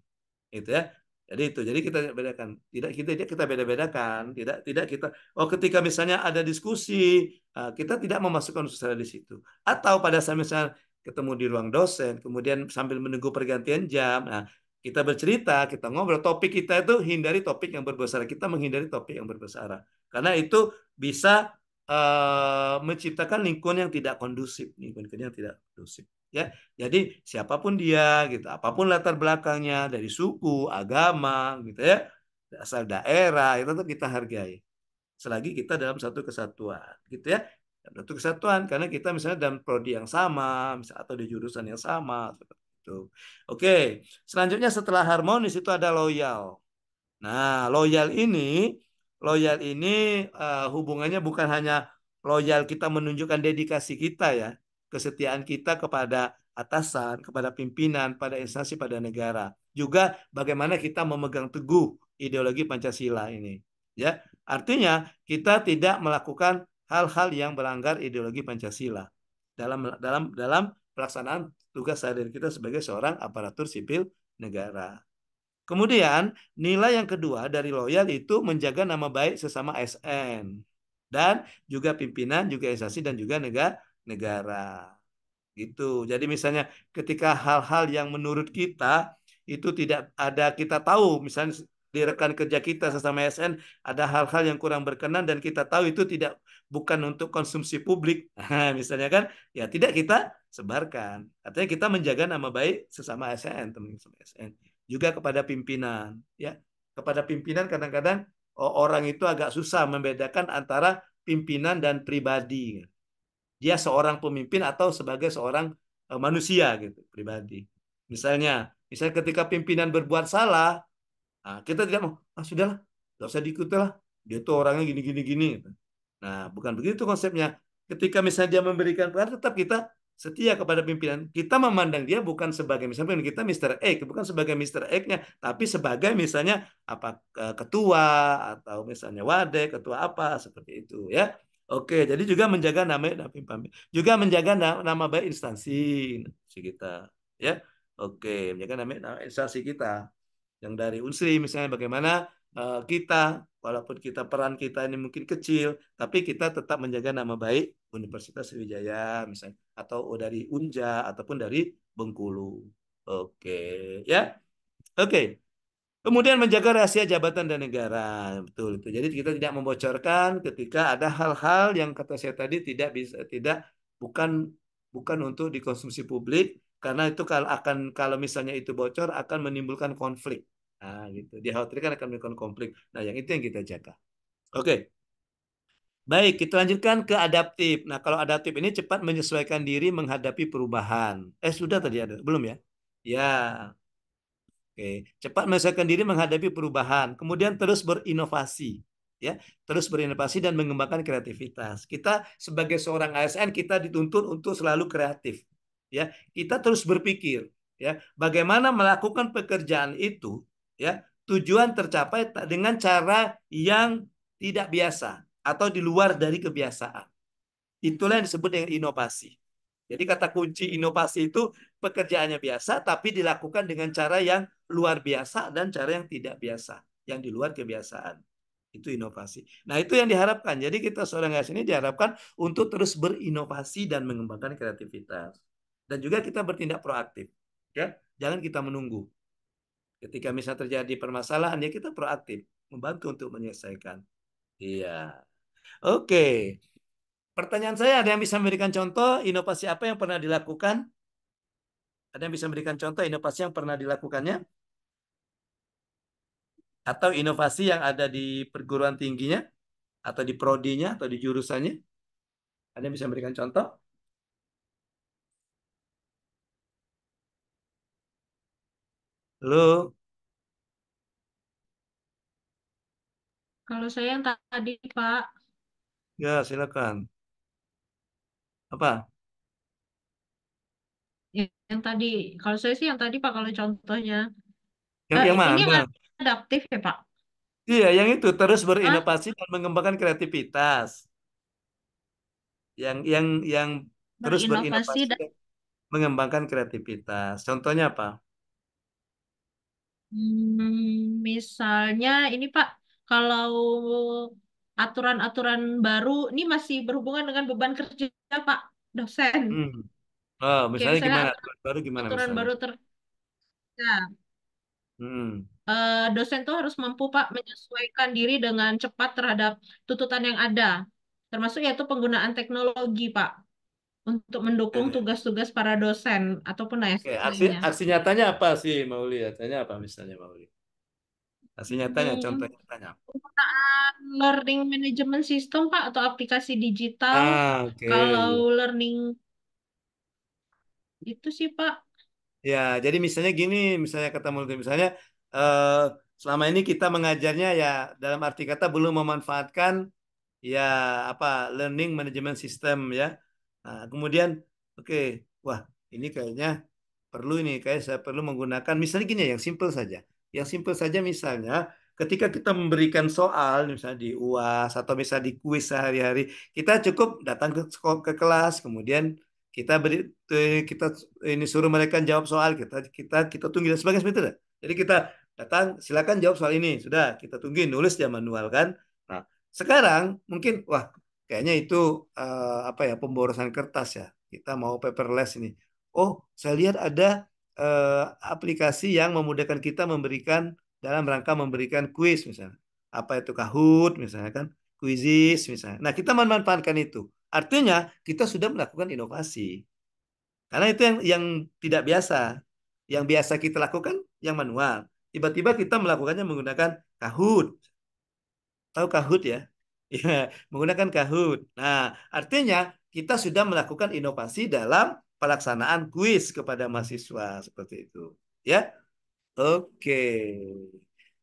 gitu ya jadi itu jadi kita bedakan tidak kita tidak kita beda-bedakan tidak tidak kita oh ketika misalnya ada diskusi eh, kita tidak memasukkan unsur di situ atau pada saat misalnya ketemu di ruang dosen kemudian sambil menunggu pergantian jam nah kita bercerita, kita ngobrol, topik kita itu hindari topik yang berbesar Kita menghindari topik yang berbesar Karena itu bisa uh, menciptakan lingkungan yang tidak kondusif, lingkungan yang tidak kondusif ya jadi siapapun dia gitu apapun latar belakangnya dari suku agama gitu ya asal daerah itu tuh kita hargai selagi kita dalam satu kesatuan gitu ya dalam satu kesatuan karena kita misalnya dalam prodi yang sama misalnya, atau di jurusan yang sama itu oke selanjutnya setelah harmonis itu ada loyal nah loyal ini loyal ini uh, hubungannya bukan hanya loyal kita menunjukkan dedikasi kita ya kesetiaan kita kepada atasan, kepada pimpinan, pada instansi, pada negara. Juga bagaimana kita memegang teguh ideologi Pancasila ini. Ya, artinya kita tidak melakukan hal-hal yang melanggar ideologi Pancasila dalam dalam dalam pelaksanaan tugas sehari kita sebagai seorang aparatur sipil negara. Kemudian nilai yang kedua dari loyal itu menjaga nama baik sesama ASN dan juga pimpinan, juga instansi dan juga negara negara. Gitu. Jadi misalnya ketika hal-hal yang menurut kita itu tidak ada kita tahu, misalnya di rekan kerja kita sesama ASN ada hal-hal yang kurang berkenan dan kita tahu itu tidak bukan untuk konsumsi publik [LAUGHS] misalnya kan ya tidak kita sebarkan artinya kita menjaga nama baik sesama ASN teman sesama ASN juga kepada pimpinan ya kepada pimpinan kadang-kadang orang itu agak susah membedakan antara pimpinan dan pribadi dia seorang pemimpin atau sebagai seorang eh, manusia gitu pribadi. Misalnya, misalnya ketika pimpinan berbuat salah, nah, kita tidak mau, ah sudahlah, nggak usah diikuti lah. Dia tuh orangnya gini gini gini. Gitu. Nah, bukan begitu konsepnya. Ketika misalnya dia memberikan perhatian, tetap kita setia kepada pimpinan. Kita memandang dia bukan sebagai misalnya kita Mr. X, bukan sebagai Mr. X-nya, tapi sebagai misalnya apa eh, ketua atau misalnya wade, ketua apa seperti itu ya. Oke, jadi juga menjaga nama juga menjaga nama, baik instansi kita, ya. Oke, menjaga nama, nama instansi kita yang dari unsri misalnya bagaimana eh, kita walaupun kita peran kita ini mungkin kecil, tapi kita tetap menjaga nama baik Universitas Sriwijaya misalnya atau dari Unja ataupun dari Bengkulu. Oke, ya. Oke. Kemudian menjaga rahasia jabatan dan negara, betul itu. Jadi kita tidak membocorkan ketika ada hal-hal yang kata saya tadi tidak bisa tidak bukan bukan untuk dikonsumsi publik karena itu kalau akan kalau misalnya itu bocor akan menimbulkan konflik. Nah, gitu. Dikhawatirkan akan menimbulkan konflik. Nah, yang itu yang kita jaga. Oke. Baik, kita lanjutkan ke adaptif. Nah, kalau adaptif ini cepat menyesuaikan diri menghadapi perubahan. Eh, sudah tadi ada belum ya? Ya, Oke, cepat menyesuaikan diri menghadapi perubahan, kemudian terus berinovasi, ya, terus berinovasi dan mengembangkan kreativitas. Kita sebagai seorang ASN kita dituntut untuk selalu kreatif, ya. Kita terus berpikir, ya, bagaimana melakukan pekerjaan itu, ya, tujuan tercapai dengan cara yang tidak biasa atau di luar dari kebiasaan. Itulah yang disebut dengan inovasi. Jadi kata kunci inovasi itu pekerjaannya biasa tapi dilakukan dengan cara yang luar biasa dan cara yang tidak biasa, yang di luar kebiasaan. Itu inovasi. Nah, itu yang diharapkan. Jadi kita seorang guys ini diharapkan untuk terus berinovasi dan mengembangkan kreativitas. Dan juga kita bertindak proaktif, ya. Jangan kita menunggu. Ketika misalnya terjadi permasalahan, ya kita proaktif, membantu untuk menyelesaikan. Iya. Oke. Pertanyaan saya, ada yang bisa memberikan contoh inovasi apa yang pernah dilakukan? Ada yang bisa memberikan contoh inovasi yang pernah dilakukannya? atau inovasi yang ada di perguruan tingginya atau di prodinya atau di jurusannya? Anda bisa memberikan contoh? Halo. Kalau saya yang tadi, Pak. Ya, silakan. Apa? Yang tadi, kalau saya sih yang tadi, Pak, kalau contohnya. Yang, eh, yang mana? Ini yang adaptif ya Pak? Iya, yang itu terus berinovasi dan mengembangkan kreativitas. Yang yang yang terus Berinovasi dan mengembangkan kreativitas. Contohnya apa? hmm, misalnya ini Pak, kalau aturan-aturan baru ini masih berhubungan dengan beban kerja Pak dosen. Hmm. Oh, misalnya misalnya gimana? Aturan baru gimana aturan misalnya? baru ter ya, Hmm. Uh, dosen tuh harus mampu Pak menyesuaikan diri dengan cepat terhadap tuntutan yang ada, termasuk yaitu penggunaan teknologi Pak untuk mendukung tugas-tugas para dosen ataupun ASN. Oke, aksi, aksi nyatanya apa sih Mauli? Nyatanya apa misalnya Mauli? Aksi nyatanya, hmm. contoh nyatanya. Penggunaan learning management system Pak atau aplikasi digital. Ah, okay. Kalau learning itu sih Pak Ya, jadi misalnya gini, misalnya kata multi, misalnya eh, selama ini kita mengajarnya ya dalam arti kata belum memanfaatkan ya apa learning management system ya. Nah, kemudian oke, okay, wah ini kayaknya perlu ini kayak saya perlu menggunakan misalnya gini ya, yang simple saja. Yang simple saja misalnya ketika kita memberikan soal misalnya di UAS atau misalnya di kuis sehari-hari, kita cukup datang ke, ke kelas kemudian kita beri eh, kita ini suruh mereka jawab soal kita kita kita tunggu dan sebagainya seperti itu. Jadi kita datang silakan jawab soal ini sudah kita tunggu nulis ya manual kan. Nah sekarang mungkin wah kayaknya itu uh, apa ya pemborosan kertas ya kita mau paperless ini. Oh saya lihat ada uh, aplikasi yang memudahkan kita memberikan dalam rangka memberikan kuis misalnya apa itu Kahoot misalnya kan, kuisis misalnya. Nah kita memanfaatkan itu Artinya kita sudah melakukan inovasi. Karena itu yang yang tidak biasa. Yang biasa kita lakukan yang manual. Tiba-tiba kita melakukannya menggunakan kahut. Tahu kahut ya? [LAUGHS] Ya, menggunakan kahut. Nah, artinya kita sudah melakukan inovasi dalam pelaksanaan kuis kepada mahasiswa seperti itu. Ya. Oke.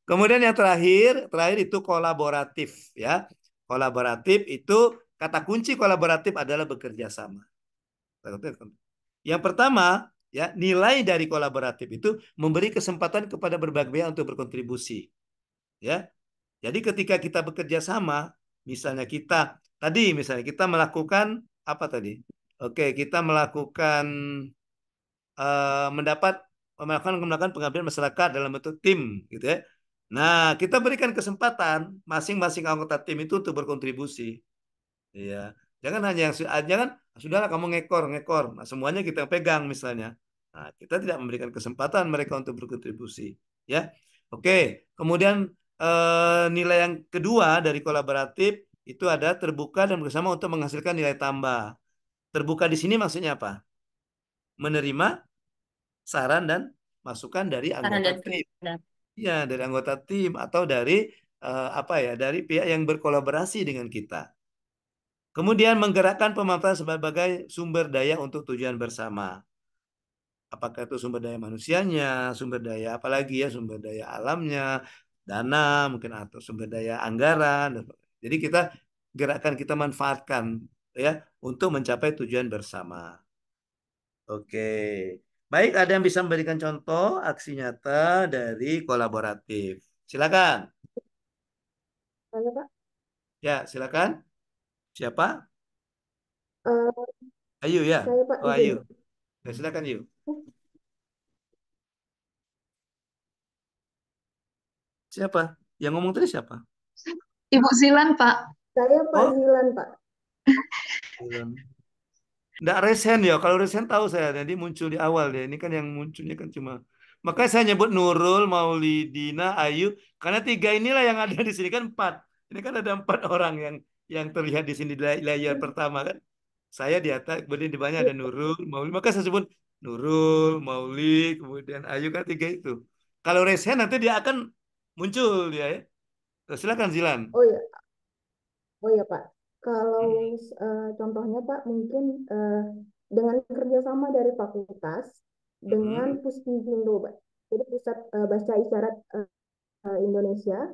Kemudian yang terakhir, terakhir itu kolaboratif ya. Kolaboratif itu Kata kunci kolaboratif adalah bekerja sama. Yang pertama, ya nilai dari kolaboratif itu memberi kesempatan kepada berbagai pihak untuk berkontribusi. Ya. Jadi ketika kita bekerja sama, misalnya kita tadi misalnya kita melakukan apa tadi? Oke, kita melakukan uh, mendapat melakukan melakukan pengambilan masyarakat dalam bentuk tim gitu ya. Nah, kita berikan kesempatan masing-masing anggota tim itu untuk berkontribusi. Iya. Jangan hanya yang jangan ah, sudahlah kamu ngekor, ngekor. Nah, semuanya kita pegang misalnya. Nah, kita tidak memberikan kesempatan mereka untuk berkontribusi, ya. Oke. Kemudian eh, nilai yang kedua dari kolaboratif itu ada terbuka dan bersama untuk menghasilkan nilai tambah. Terbuka di sini maksudnya apa? Menerima saran dan masukan dari anggota tim. Iya, dari anggota tim atau dari eh, apa ya, dari pihak yang berkolaborasi dengan kita. Kemudian menggerakkan pemanfaatan sebagai sumber daya untuk tujuan bersama. Apakah itu sumber daya manusianya, sumber daya apalagi ya, sumber daya alamnya, dana mungkin atau sumber daya anggaran. Jadi kita gerakan kita manfaatkan ya untuk mencapai tujuan bersama. Oke. Baik, ada yang bisa memberikan contoh aksi nyata dari kolaboratif. Silakan. Halo, Pak. Ya, silakan. Siapa? Uh, Ayu ya? Saya, Pak, oh, Ayu. Ya, silakan Ayu. Siapa? Yang ngomong tadi siapa? Ibu Zilan, Pak. Saya Pak oh? Zilan, Pak. tidak resen ya, kalau resen tahu saya, jadi muncul di awal deh. Ini kan yang munculnya kan cuma Makanya saya nyebut Nurul, Maulidina, Ayu, karena tiga inilah yang ada di sini kan empat. Ini kan ada empat orang yang yang terlihat di sini di layar pertama kan saya di atas kemudian di banyak ada Nurul Mauli maka saya sebut Nurul Mauli kemudian Ayu kan tiga itu kalau Resen nanti dia akan muncul dia ya, ya. silakan Zilan oh iya oh iya Pak kalau uh, contohnya Pak mungkin uh, dengan kerjasama dari fakultas dengan hmm. Puspivindo Pak jadi pusat uh, eh, baca isyarat uh, Indonesia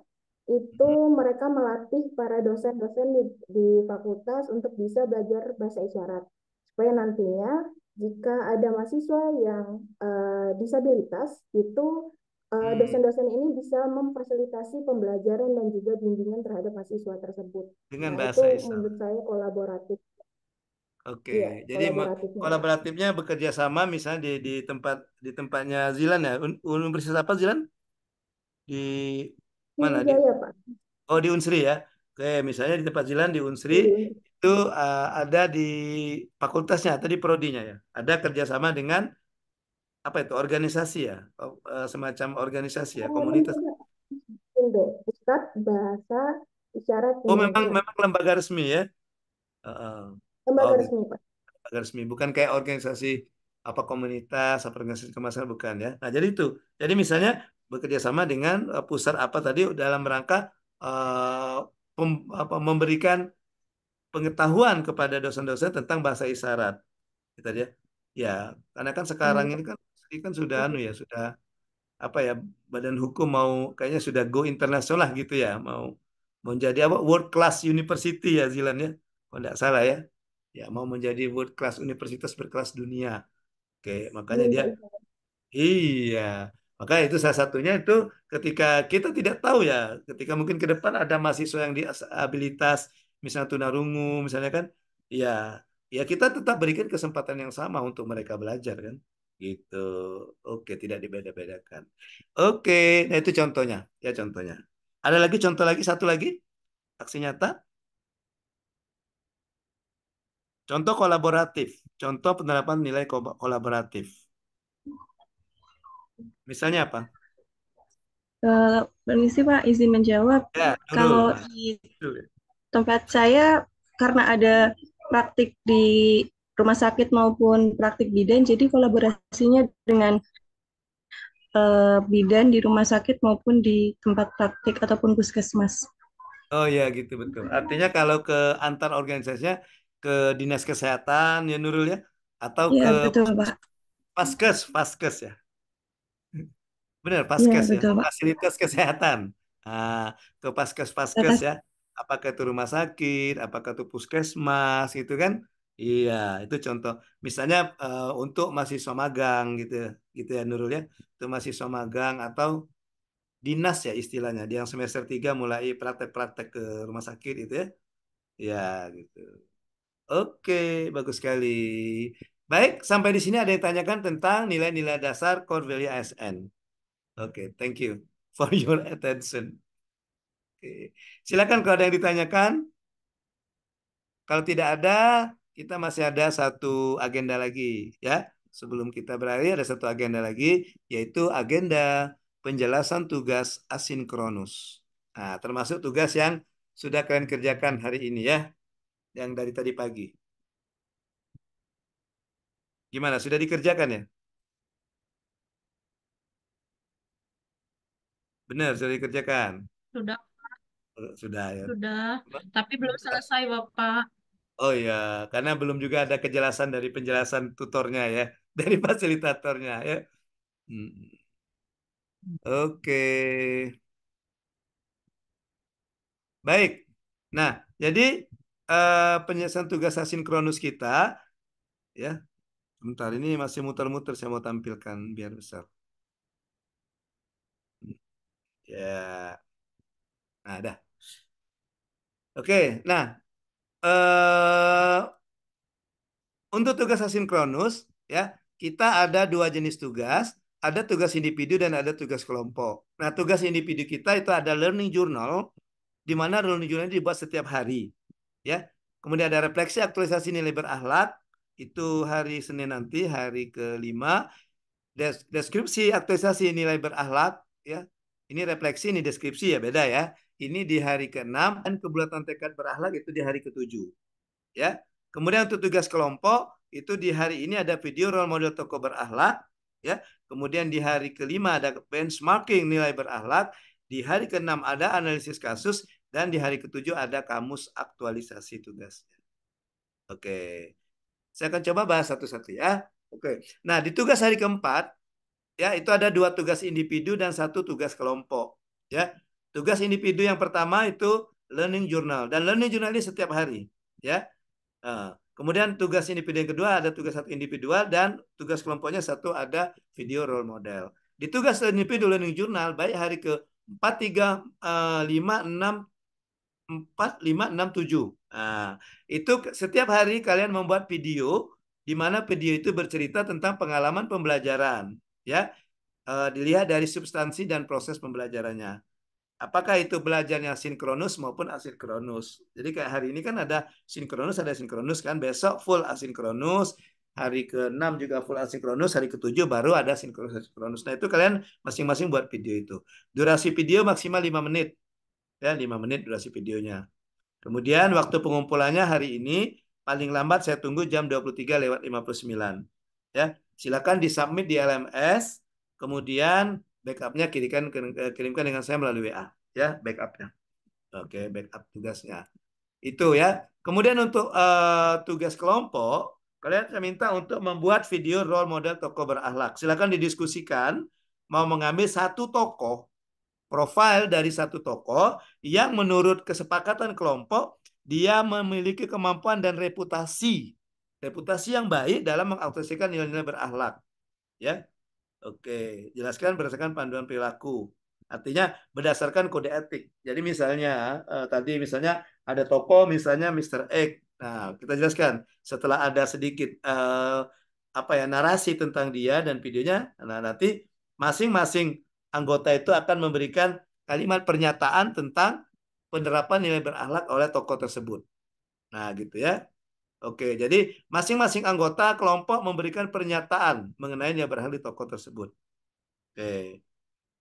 itu mereka melatih para dosen-dosen di, di fakultas untuk bisa belajar bahasa isyarat supaya nantinya jika ada mahasiswa yang uh, disabilitas itu uh, dosen-dosen ini bisa memfasilitasi pembelajaran dan juga bimbingan terhadap mahasiswa tersebut dengan nah, bahasa itu isyarat. menurut saya kolaboratif Oke, okay. ya, jadi kolaboratifnya. kolaboratifnya bekerja sama misalnya di di tempat di tempatnya Zilan ya. Universitas apa Zilan? Di mana di Ya, Pak. Oh di Unsri ya. Oke, misalnya di tempat jalan di Unsri iya. itu uh, ada di fakultasnya atau di prodinya ya. Ada kerjasama dengan apa itu organisasi ya, uh, semacam organisasi ya, komunitas. Indo, Pusat Bahasa Isyarat. Oh, memang memang lembaga resmi ya. Uh, lembaga oh, resmi Pak. Lembaga resmi, bukan kayak organisasi apa komunitas, apa organisasi kemasan bukan ya. Nah, jadi itu. Jadi misalnya bekerja sama dengan eh, pusat apa tadi dalam rangka uh, pem, apa, memberikan pengetahuan kepada dosen-dosen tentang bahasa isyarat. Gitu ya. Ya, karena kan sekarang hmm. ini kan ini kan sudah anu ya, sudah apa ya, badan hukum mau kayaknya sudah go internasional gitu ya, mau menjadi apa world class university ya Zilan ya. Kalau tidak salah ya. Ya, mau menjadi world class universitas berkelas dunia. Oke, makanya dia Iya. iya. Maka itu salah satunya itu ketika kita tidak tahu ya, ketika mungkin ke depan ada mahasiswa yang disabilitas, misalnya tunarungu, misalnya kan, ya ya kita tetap berikan kesempatan yang sama untuk mereka belajar kan, gitu. Oke, tidak dibeda-bedakan. Oke, nah itu contohnya, ya contohnya. Ada lagi contoh lagi satu lagi aksi nyata. Contoh kolaboratif, contoh penerapan nilai kolaboratif. Misalnya apa? Uh, permisi Pak, izin menjawab. Ya, Kalau nah, di tempat saya karena ada praktik di rumah sakit maupun praktik bidan, jadi kolaborasinya dengan uh, bidan di rumah sakit maupun di tempat praktik ataupun puskesmas. Oh ya gitu betul. Artinya kalau ke antar organisasinya ke dinas kesehatan ya Nurul ya atau ya, ke betul, Pak. Paskes, Paskes ya. Benar, paskes iya, ya, ya. fasilitas kesehatan. Nah, ke paskes-paskes ya. Apakah itu rumah sakit, apakah itu puskesmas gitu kan? Iya, itu contoh. Misalnya uh, untuk mahasiswa magang gitu, gitu ya Nurul ya. Itu mahasiswa magang atau dinas ya istilahnya. Dia yang semester 3 mulai praktek-praktek ke rumah sakit itu ya. Ya, gitu. Oke, bagus sekali. Baik, sampai di sini ada yang tanyakan tentang nilai-nilai dasar core value ASN. Oke, okay, thank you for your attention. Okay. Silakan kalau ada yang ditanyakan. Kalau tidak ada, kita masih ada satu agenda lagi ya. Sebelum kita berakhir ada satu agenda lagi yaitu agenda penjelasan tugas asinkronus. Nah, termasuk tugas yang sudah kalian kerjakan hari ini ya, yang dari tadi pagi. Gimana? Sudah dikerjakan ya? Benar, sudah dikerjakan. Sudah. Sudah ya. Sudah, tapi belum selesai Bapak. Oh iya, karena belum juga ada kejelasan dari penjelasan tutornya ya, [LAUGHS] dari fasilitatornya ya. Hmm. Oke. Okay. Baik. Nah, jadi uh, eh, penyelesaian tugas asinkronus kita ya. Sebentar ini masih muter-muter saya mau tampilkan biar besar. Ya. Nah, dah. Oke, nah eh untuk tugas asinkronus ya, kita ada dua jenis tugas, ada tugas individu dan ada tugas kelompok. Nah, tugas individu kita itu ada learning journal di mana learning journal dibuat setiap hari, ya. Kemudian ada refleksi aktualisasi nilai berakhlak itu hari Senin nanti hari kelima deskripsi aktualisasi nilai berakhlak ya ini refleksi, ini deskripsi ya beda ya. Ini di hari ke-6 dan kebulatan tekad berakhlak itu di hari ke-7. Ya. Kemudian untuk tugas kelompok itu di hari ini ada video role model toko berakhlak ya. Kemudian di hari ke-5 ada benchmarking nilai berakhlak, di hari ke-6 ada analisis kasus dan di hari ke-7 ada kamus aktualisasi tugas. Oke. Saya akan coba bahas satu-satu ya. Oke. Nah, di tugas hari keempat ya itu ada dua tugas individu dan satu tugas kelompok ya tugas individu yang pertama itu learning journal dan learning journal ini setiap hari ya uh, kemudian tugas individu yang kedua ada tugas satu individual dan tugas kelompoknya satu ada video role model di tugas individu learning journal baik hari ke empat tiga eh, lima enam empat lima enam tujuh nah, itu setiap hari kalian membuat video di mana video itu bercerita tentang pengalaman pembelajaran ya e, dilihat dari substansi dan proses pembelajarannya apakah itu belajarnya sinkronus maupun asinkronus. Jadi kayak hari ini kan ada sinkronus, ada sinkronus kan, besok full asinkronus, hari ke-6 juga full asinkronus, hari ke-7 baru ada sinkronus asinkronus. Nah, itu kalian masing-masing buat video itu. Durasi video maksimal 5 menit. Ya, 5 menit durasi videonya. Kemudian waktu pengumpulannya hari ini paling lambat saya tunggu jam 23 lewat 59. Ya, silakan disubmit di LMS, kemudian backupnya kirimkan eh, kirimkan dengan saya melalui WA, ya backupnya. Oke, backup tugasnya. Itu ya. Kemudian untuk uh, tugas kelompok, kalian saya minta untuk membuat video role model tokoh berahlak Silakan didiskusikan mau mengambil satu tokoh, profil dari satu tokoh yang menurut kesepakatan kelompok dia memiliki kemampuan dan reputasi reputasi yang baik dalam mengaktualisasikan nilai-nilai berakhlak. Ya. Oke, jelaskan berdasarkan panduan perilaku. Artinya berdasarkan kode etik. Jadi misalnya eh, tadi misalnya ada toko misalnya Mr. X. Nah, kita jelaskan setelah ada sedikit eh, apa ya narasi tentang dia dan videonya. Nah, nanti masing-masing anggota itu akan memberikan kalimat pernyataan tentang penerapan nilai berakhlak oleh toko tersebut. Nah, gitu ya. Oke, jadi masing-masing anggota kelompok memberikan pernyataan mengenai yang berhal di toko tersebut. Oke.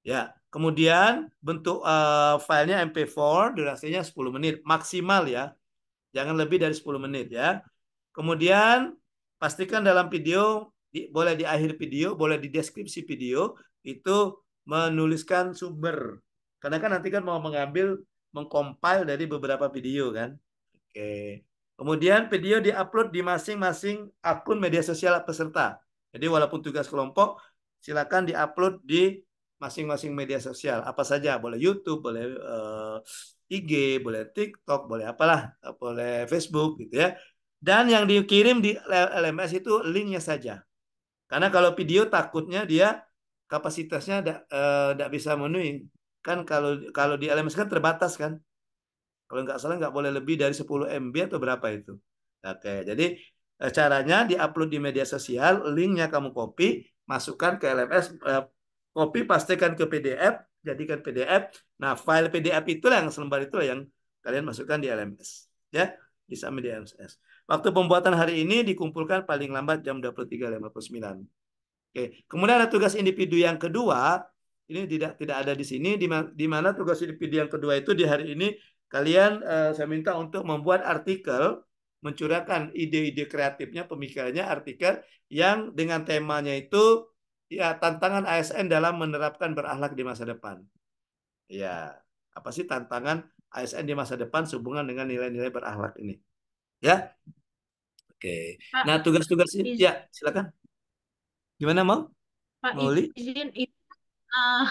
Ya, kemudian bentuk uh, filenya MP4 durasinya 10 menit maksimal ya. Jangan lebih dari 10 menit ya. Kemudian pastikan dalam video di, boleh di akhir video, boleh di deskripsi video itu menuliskan sumber. Karena kan nanti kan mau mengambil mengcompile dari beberapa video kan. Oke. Kemudian video diupload di masing-masing akun media sosial peserta. Jadi walaupun tugas kelompok, silakan diupload di masing-masing media sosial. Apa saja, boleh YouTube, boleh uh, eh, IG, boleh TikTok, boleh apalah, boleh Facebook gitu ya. Dan yang dikirim di LMS itu linknya saja. Karena kalau video takutnya dia kapasitasnya tidak eh, uh, bisa memenuhi. Kan kalau kalau di LMS kan terbatas kan. Kalau nggak salah nggak boleh lebih dari 10 MB atau berapa itu. Oke, jadi eh, caranya diupload di media sosial, linknya kamu copy, masukkan ke LMS, eh, copy pastikan ke PDF, jadikan PDF. Nah, file PDF itu yang selembar itu yang kalian masukkan di LMS. Ya, bisa media LMS. Waktu pembuatan hari ini dikumpulkan paling lambat jam 23.59. Oke, kemudian ada tugas individu yang kedua. Ini tidak tidak ada di sini di mana tugas individu yang kedua itu di hari ini Kalian eh, saya minta untuk membuat artikel mencurahkan ide-ide kreatifnya, pemikirannya, artikel yang dengan temanya itu ya tantangan ASN dalam menerapkan berahlak di masa depan. Ya, apa sih tantangan ASN di masa depan sehubungan dengan nilai-nilai berahlak ini? Ya. Oke. okay. nah, tugas-tugas ini ya, silakan. Gimana, Mau? Pak, Mauli? izin itu uh,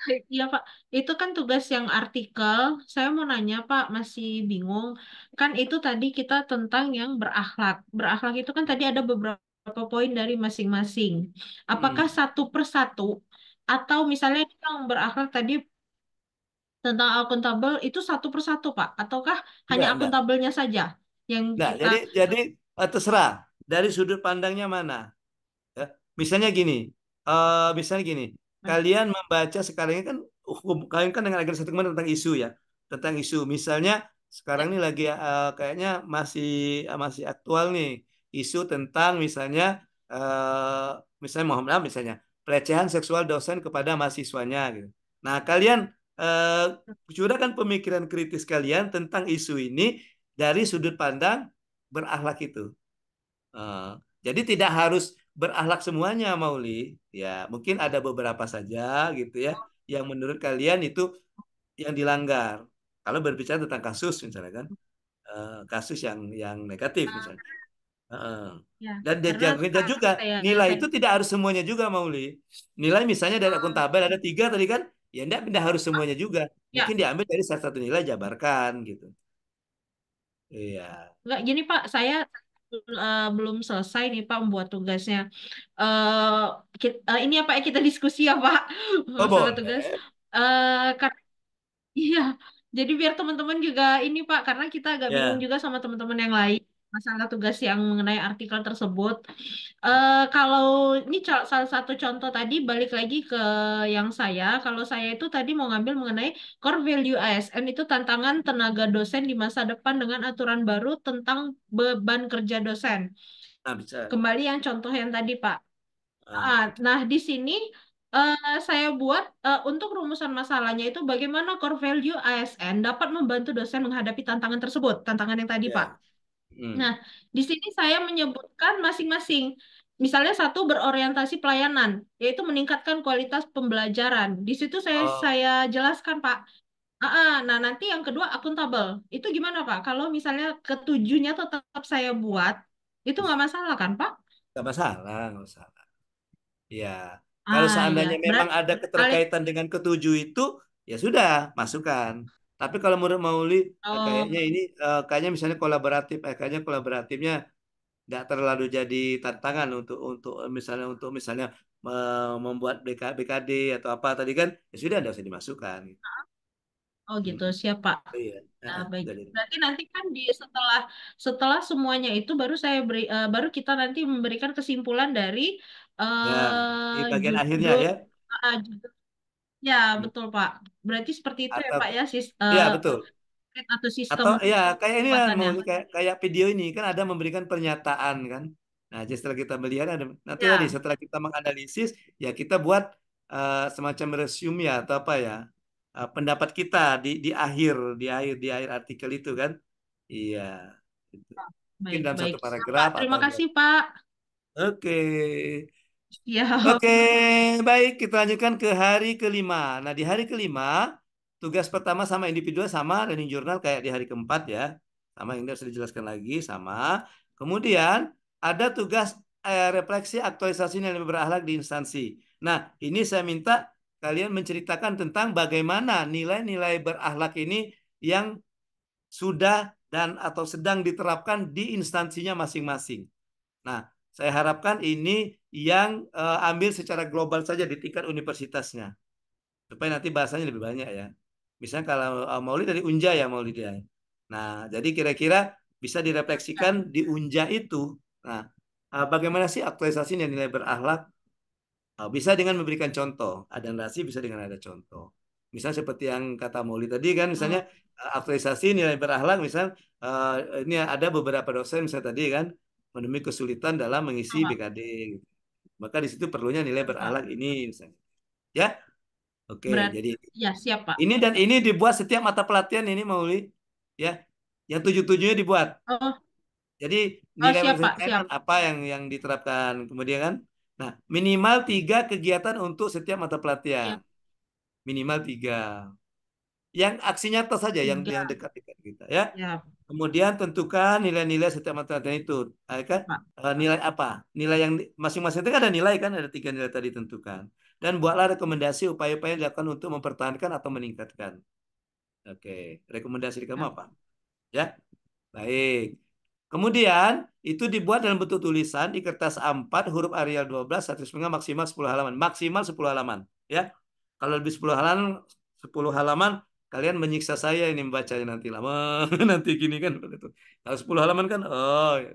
[LAUGHS] Iya Pak, itu kan tugas yang artikel. Saya mau nanya Pak, masih bingung. Kan itu tadi kita tentang yang berakhlak. Berakhlak itu kan tadi ada beberapa poin dari masing-masing. Apakah hmm. satu persatu atau misalnya kita berakhlak tadi tentang akuntabel itu satu persatu Pak, ataukah hanya enggak. akuntabelnya saja yang nah, kita... jadi jadi eh, terserah dari sudut pandangnya mana. Ya, misalnya gini, uh, misalnya gini Nah. kalian membaca sekarang ini kan hukum kalian kan dengan agen kemarin tentang isu ya tentang isu misalnya sekarang ya. ini lagi uh, kayaknya masih uh, masih aktual nih isu tentang misalnya uh, misalnya mohon misalnya pelecehan seksual dosen kepada mahasiswanya gitu. Nah kalian uh, curahkan pemikiran kritis kalian tentang isu ini dari sudut pandang berakhlak itu. Uh, jadi tidak harus berahlak semuanya Mauli. Ya, mungkin ada beberapa saja gitu ya yang menurut kalian itu yang dilanggar. Kalau berbicara tentang kasus misalnya kan, eh, kasus yang yang negatif ah. misalnya. Uh, ya, dan juga ya, nilai itu tidak harus semuanya juga Mauli. Nilai misalnya dari akuntabel ah. ada tiga tadi kan, ya tidak tidak harus ah. semuanya juga. Ya. Mungkin diambil dari salah satu nilai jabarkan gitu. Iya. nggak gini Pak, saya uh, belum selesai nih Pak membuat tugasnya. Uh, eh, kita, uh, eh, ini ya kita [LAUGHS] diskusi ya Pak oh, tugas. Uh, iya, jadi biar teman-teman juga ini Pak karena kita agak yeah. bingung juga sama teman-teman yang lain masalah tugas yang mengenai artikel tersebut. Uh, kalau ini salah satu contoh tadi balik lagi ke yang saya, kalau saya itu tadi mau ngambil mengenai core value ASN itu tantangan tenaga dosen di masa depan dengan aturan baru tentang beban kerja dosen. Nah, bisa. Kembali yang contoh yang tadi Pak. Ah. ah nah di sini uh, saya buat uh, untuk rumusan masalahnya itu bagaimana core value ASN dapat membantu dosen menghadapi tantangan tersebut, tantangan yang tadi yeah. Pak. Hmm. Nah, di sini saya menyebutkan masing-masing. Misalnya satu berorientasi pelayanan, yaitu meningkatkan kualitas pembelajaran. Di situ saya oh. saya jelaskan, Pak. Ah, nah nanti yang kedua akuntabel. Itu gimana, Pak? Kalau misalnya ketujuhnya tetap saya buat, itu nggak masalah kan, Pak? Nggak masalah, nggak masalah. Ya. Kalau ah, iya. seandainya ya. memang Berarti, ada keterkaitan dengan ketujuh itu, ya sudah, masukkan. Tapi kalau menurut Mauli eh, oh. kayaknya ini uh, kayaknya misalnya kolaboratif, eh, kayaknya kolaboratifnya tidak terlalu jadi tantangan untuk untuk eh, misalnya untuk misalnya membuat BK, BKD atau apa tadi kan ya sudah tidak usah dimasukkan. Oh gitu hmm. siapa? Pak. Oh, iya. Nah, baik. Berarti nanti kan di setelah setelah semuanya itu baru saya beri uh, baru kita nanti memberikan kesimpulan dari uh, ya, di bagian judul, akhirnya ya. Uh, judul Ya, betul, Pak. Berarti seperti itu ya, Pak ya, sis, ya betul. atau sistem. Atau ya kayak ini ya, kayak, kayak video ini kan ada memberikan pernyataan kan. Nah, jadi setelah kita melihat ada nanti ya. tadi setelah kita menganalisis ya kita buat uh, semacam resume ya atau apa ya uh, pendapat kita di di akhir di akhir di akhir artikel itu kan. Iya. Gitu. Ah, baik, dalam baik. satu paragraf. terima kasih Pak. Oke. Okay. Ya. Oke, baik. Kita lanjutkan ke hari kelima. Nah, di hari kelima, tugas pertama sama individu sama running journal kayak di hari keempat ya. Sama yang sudah dijelaskan lagi, sama. Kemudian, ada tugas eh, refleksi aktualisasi nilai berakhlak di instansi. Nah, ini saya minta kalian menceritakan tentang bagaimana nilai-nilai berahlak ini yang sudah dan atau sedang diterapkan di instansinya masing-masing. Nah, saya harapkan ini yang uh, ambil secara global saja di tingkat universitasnya. Supaya nanti bahasanya lebih banyak ya. Misalnya kalau uh, Maulid dari Unja ya Maulid ya. Nah, jadi kira-kira bisa direfleksikan nah. di Unja itu. Nah, uh, bagaimana sih aktualisasi nilai berakhlak? Uh, bisa dengan memberikan contoh. Ada narasi bisa dengan ada contoh misalnya seperti yang kata Maulid tadi kan misalnya aktualisasi nilai berakhlak misalnya uh, ini ada beberapa dosen misalnya tadi kan menemui kesulitan dalam mengisi BKD. Gitu. Maka di situ perlunya nilai beralat ini misalnya. Ya? Oke, Berarti, jadi ya siap, Pak. Ini dan ini dibuat setiap mata pelatihan ini Mauli, ya. Yang tujuh-tujuhnya dibuat. Oh. Jadi oh, nilai oh, siap, apa yang yang diterapkan kemudian kan? Nah, minimal tiga kegiatan untuk setiap mata pelatihan. Siap. Minimal tiga yang aksi nyata saja yang ya. yang dekat-dekat kita ya. ya. Kemudian tentukan nilai-nilai setiap mata materi itu, ya kan? Eh, nilai apa? Nilai yang masing-masing itu kan ada nilai kan, ada tiga nilai tadi tentukan. Dan buatlah rekomendasi upaya-upaya yang dilakukan untuk mempertahankan atau meningkatkan. Oke, rekomendasi di kamu ya. apa? Ya, baik. Kemudian itu dibuat dalam bentuk tulisan di kertas A4 huruf Arial 12 satu setengah maksimal 10 halaman. Maksimal 10 halaman, ya. Kalau lebih 10 halaman 10 halaman kalian menyiksa saya ini membacanya nanti lama [LAUGHS] nanti gini kan begitu kalau 10 halaman kan oh ya,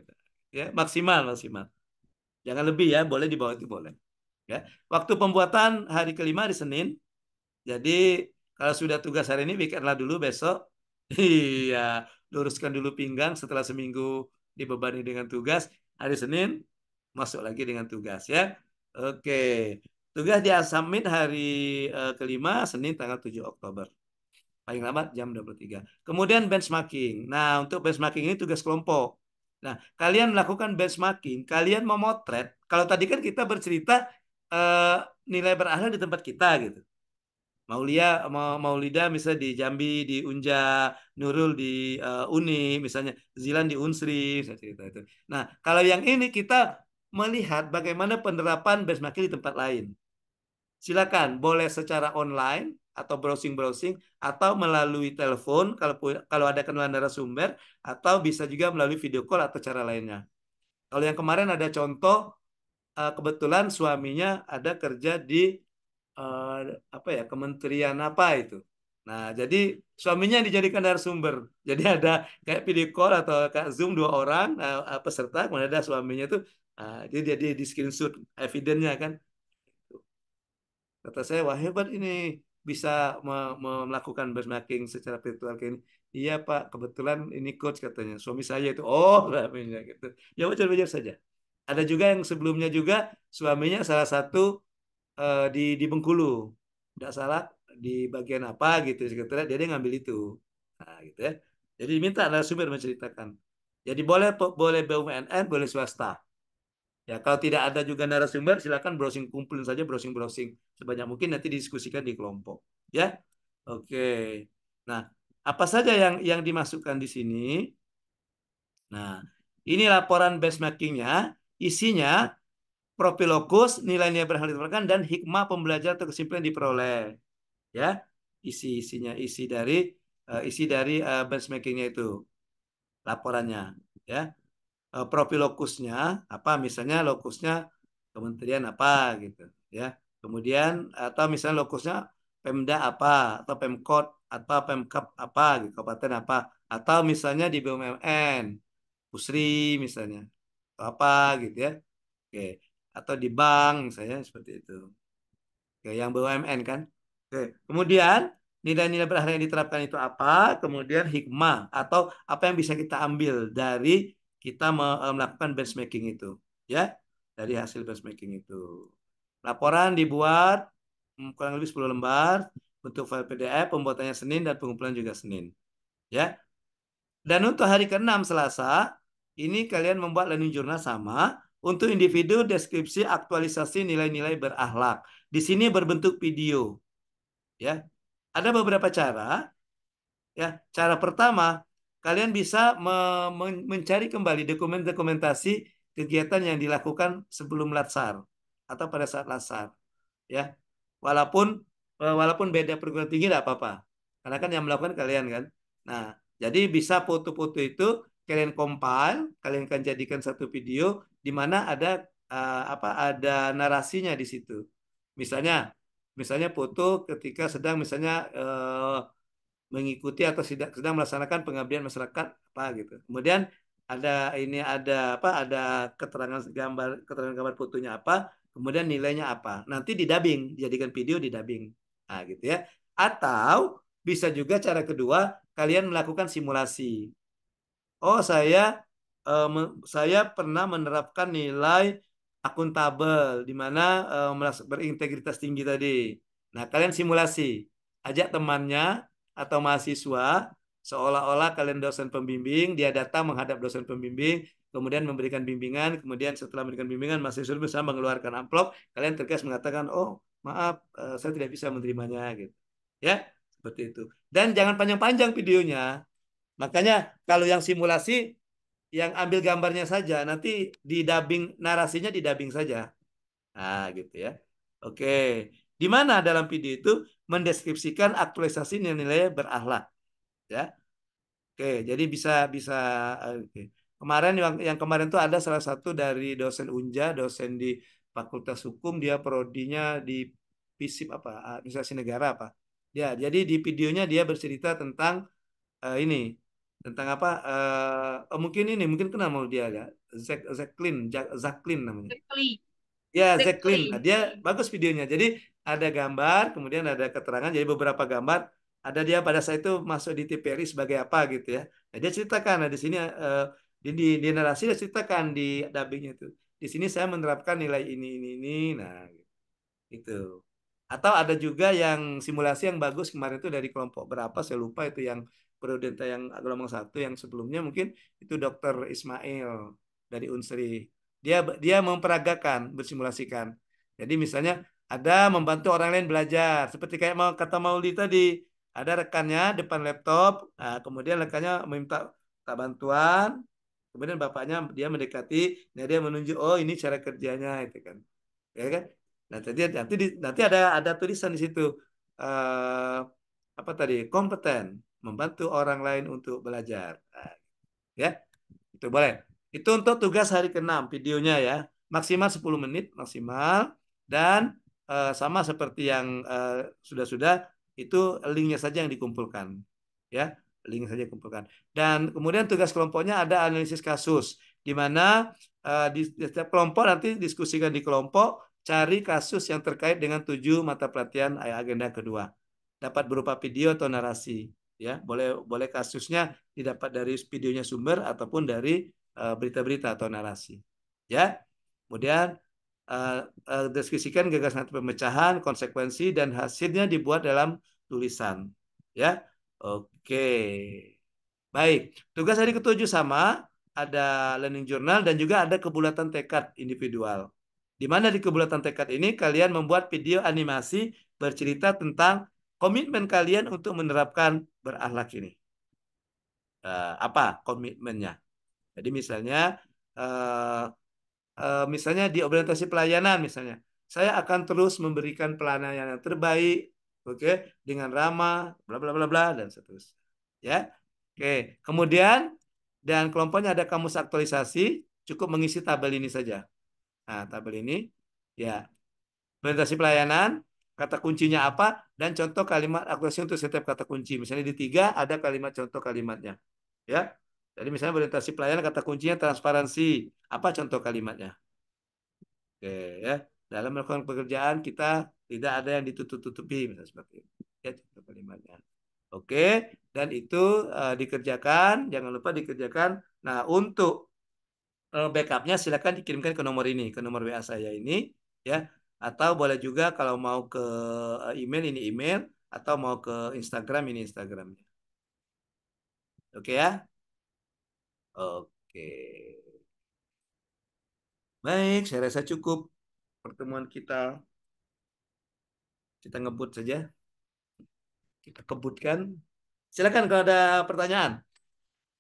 ya maksimal maksimal jangan lebih ya boleh di bawah itu boleh ya waktu pembuatan hari kelima hari Senin jadi kalau sudah tugas hari ini bikinlah dulu besok [LAUGHS] iya luruskan dulu pinggang setelah seminggu dibebani dengan tugas hari Senin masuk lagi dengan tugas ya oke tugas di submit hari eh, kelima Senin tanggal 7 Oktober paling lambat jam 23. Kemudian benchmarking. Nah, untuk benchmarking ini tugas kelompok. Nah, kalian melakukan benchmarking, kalian memotret. Kalau tadi kan kita bercerita eh, nilai berakhir di tempat kita gitu. Maulia Maulida misalnya di Jambi, di Unja, Nurul di uh, Uni, misalnya Zilan di Unsri, misalnya itu. Nah, kalau yang ini kita melihat bagaimana penerapan benchmarking di tempat lain. Silakan, boleh secara online, atau browsing-browsing atau melalui telepon kalau kalau ada kenalan sumber atau bisa juga melalui video call atau cara lainnya. Kalau yang kemarin ada contoh eh, kebetulan suaminya ada kerja di eh, apa ya kementerian apa itu. Nah, jadi suaminya dijadikan narasumber. [LAUGHS] Jadi ada kayak video call atau kayak Zoom dua orang eh, peserta, kemudian ada suaminya itu jadi dia di screenshot evidennya kan. Kata saya, wah hebat ini bisa me me melakukan benchmarking secara virtual kayak Iya Pak, kebetulan ini coach katanya. Suami saya itu, oh suaminya [LAUGHS] gitu. Ya wajar-wajar saja. Ada juga yang sebelumnya juga suaminya salah satu uh, di di Bengkulu. Tidak salah di bagian apa gitu sekitarnya dia, dia ngambil itu. Nah, gitu ya. Jadi minta narasumber menceritakan. Jadi boleh boleh BUMN, boleh swasta. Ya, kalau tidak ada juga narasumber, silakan browsing kumpul saja browsing-browsing sebanyak mungkin nanti diskusikan di kelompok, ya. Oke. Nah, apa saja yang yang dimasukkan di sini? Nah, ini laporan benchmarkingnya, isinya profilokus, nilai-nilai berhasil diterapkan dan hikmah pembelajaran atau kesimpulan diperoleh. Ya, isi-isinya isi dari uh, isi dari uh, benchmarkingnya itu laporannya, ya. Eh, profil lokusnya apa misalnya lokusnya kementerian apa gitu ya kemudian atau misalnya lokusnya Pemda apa atau Pemkot atau Pemkap apa gitu, kabupaten apa atau misalnya di BUMN Pusri misalnya atau apa gitu ya oke atau di bank misalnya seperti itu oke yang BUMN kan oke kemudian nilai-nilai berharga yang diterapkan itu apa kemudian hikmah atau apa yang bisa kita ambil dari kita eh, melakukan benchmarking itu ya dari hasil benchmarking itu. Laporan dibuat mm, kurang lebih 10 lembar untuk file PDF, pembuatannya Senin dan pengumpulan juga Senin. Ya. Dan untuk hari ke-6 Selasa, ini kalian membuat learning journal sama untuk individu deskripsi aktualisasi nilai-nilai berakhlak. Di sini berbentuk video. Ya. Ada beberapa cara. Ya, cara pertama kalian bisa me mencari kembali dokumen-dokumentasi kegiatan yang dilakukan sebelum latsar atau pada saat latsar ya walaupun eh, walaupun beda perguruan tinggi tidak apa-apa karena kan yang melakukan kalian kan nah jadi bisa foto-foto itu kalian compile kalian kan jadikan satu video di mana ada uh, apa ada narasinya di situ misalnya misalnya foto ketika sedang misalnya uh, mengikuti atau sedang melaksanakan pengabdian masyarakat apa gitu. Kemudian ada ini ada apa ada keterangan gambar keterangan gambar fotonya apa kemudian nilainya apa nanti didubbing jadikan video didubbing nah gitu ya atau bisa juga cara kedua kalian melakukan simulasi oh saya eh, saya pernah menerapkan nilai akuntabel di mana eh, berintegritas tinggi tadi nah kalian simulasi ajak temannya atau mahasiswa seolah-olah kalian dosen pembimbing, dia datang menghadap dosen pembimbing, kemudian memberikan bimbingan, kemudian setelah memberikan bimbingan mahasiswa bisa mengeluarkan amplop, kalian tegas mengatakan, "Oh, maaf, eh, saya tidak bisa menerimanya." gitu. Ya, seperti itu. Dan jangan panjang-panjang videonya. Makanya kalau yang simulasi yang ambil gambarnya saja, nanti di dubbing narasinya di dubbing saja. ah gitu ya. Oke. Di mana dalam video itu mendeskripsikan aktualisasi nilai-nilai berakhlak. Ya. Oke, jadi bisa bisa oke. kemarin yang, yang kemarin tuh ada salah satu dari dosen Unja, dosen di Fakultas Hukum, dia prodinya di PISIP apa? Administrasi Negara apa? Ya, jadi di videonya dia bercerita tentang uh, ini tentang apa uh, mungkin ini mungkin kenal mau dia ya Zack zeklin Zaklin namanya Zekli. ya zeklin nah, dia bagus videonya jadi ada gambar, kemudian ada keterangan, jadi beberapa gambar. Ada dia pada saat itu masuk di TPRI sebagai apa gitu ya. Nah, dia ceritakan, nah di sini eh, di, di, di narasi dia ceritakan di dubbingnya itu. Di sini saya menerapkan nilai ini, ini, ini, nah gitu. Atau ada juga yang simulasi yang bagus kemarin itu dari kelompok berapa, saya lupa itu yang periode yang gelombang satu yang sebelumnya mungkin itu dokter Ismail dari Unsri. Dia dia memperagakan, bersimulasikan. Jadi misalnya ada membantu orang lain belajar. Seperti kayak mau kata Mauli tadi, ada rekannya depan laptop, nah, kemudian rekannya meminta tak bantuan, kemudian bapaknya dia mendekati, nah dia menunjuk, oh ini cara kerjanya, itu kan, ya kan? Nah tadi nanti nanti ada ada tulisan di situ uh, apa tadi kompeten membantu orang lain untuk belajar, nah, ya itu boleh. Itu untuk tugas hari keenam videonya ya. Maksimal 10 menit maksimal dan Eh, sama seperti yang eh, sudah-sudah itu linknya saja yang dikumpulkan ya link saja kumpulkan dan kemudian tugas kelompoknya ada analisis kasus di mana eh, di, setiap kelompok nanti diskusikan di kelompok cari kasus yang terkait dengan tujuh mata pelatihan agenda kedua dapat berupa video atau narasi ya boleh boleh kasusnya didapat dari videonya sumber ataupun dari berita-berita atau narasi ya kemudian uh, uh, diskusikan gagasan atau pemecahan, konsekuensi dan hasilnya dibuat dalam tulisan. Ya, oke. Baik, tugas hari ketujuh sama, ada learning journal dan juga ada kebulatan tekad individual. Di mana di kebulatan tekad ini kalian membuat video animasi bercerita tentang komitmen kalian untuk menerapkan berahlak ini. Uh, apa komitmennya? Jadi misalnya uh, Eh, misalnya di orientasi pelayanan misalnya, saya akan terus memberikan pelayanan yang terbaik, oke, okay? dengan ramah, bla bla bla bla dan seterusnya. Ya. Oke, okay. kemudian dan kelompoknya ada kamus aktualisasi, cukup mengisi tabel ini saja. Nah, tabel ini ya orientasi pelayanan, kata kuncinya apa dan contoh kalimat aktualisasi untuk setiap kata kunci. Misalnya di tiga ada kalimat contoh kalimatnya. Ya, jadi misalnya orientasi pelayanan kata kuncinya transparansi. Apa contoh kalimatnya? Oke ya. Dalam melakukan pekerjaan kita tidak ada yang ditutup-tutupi misalnya seperti Ya contoh kalimatnya. Oke, dan itu uh, dikerjakan, jangan lupa dikerjakan. Nah, untuk uh, backupnya silakan dikirimkan ke nomor ini, ke nomor WA saya ini, ya. Atau boleh juga kalau mau ke eh, email ini email, atau mau ke Instagram ini Instagramnya. Oke ya. Oke. Baik, saya rasa cukup pertemuan kita. Kita ngebut saja. Kita kebutkan. Silakan kalau ada pertanyaan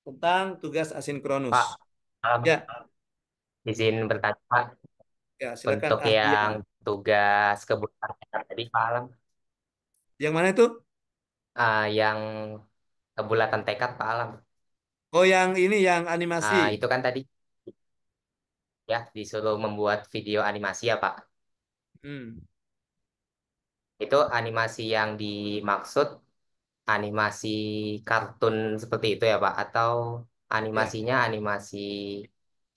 tentang tugas asinkronus. Pak, um, ya. izin bertanya, Pak. Ya, silakan. Untuk ah, yang iya. tugas kebutuhan tadi, Pak Alam. Yang mana itu? Uh, yang kebulatan tekad Pak Alam. Oh, yang ini yang animasi. Ah, itu kan tadi ya disuruh membuat video animasi ya, Pak. Hmm. Itu animasi yang dimaksud animasi kartun seperti itu ya, Pak, atau Ya. animasinya animasi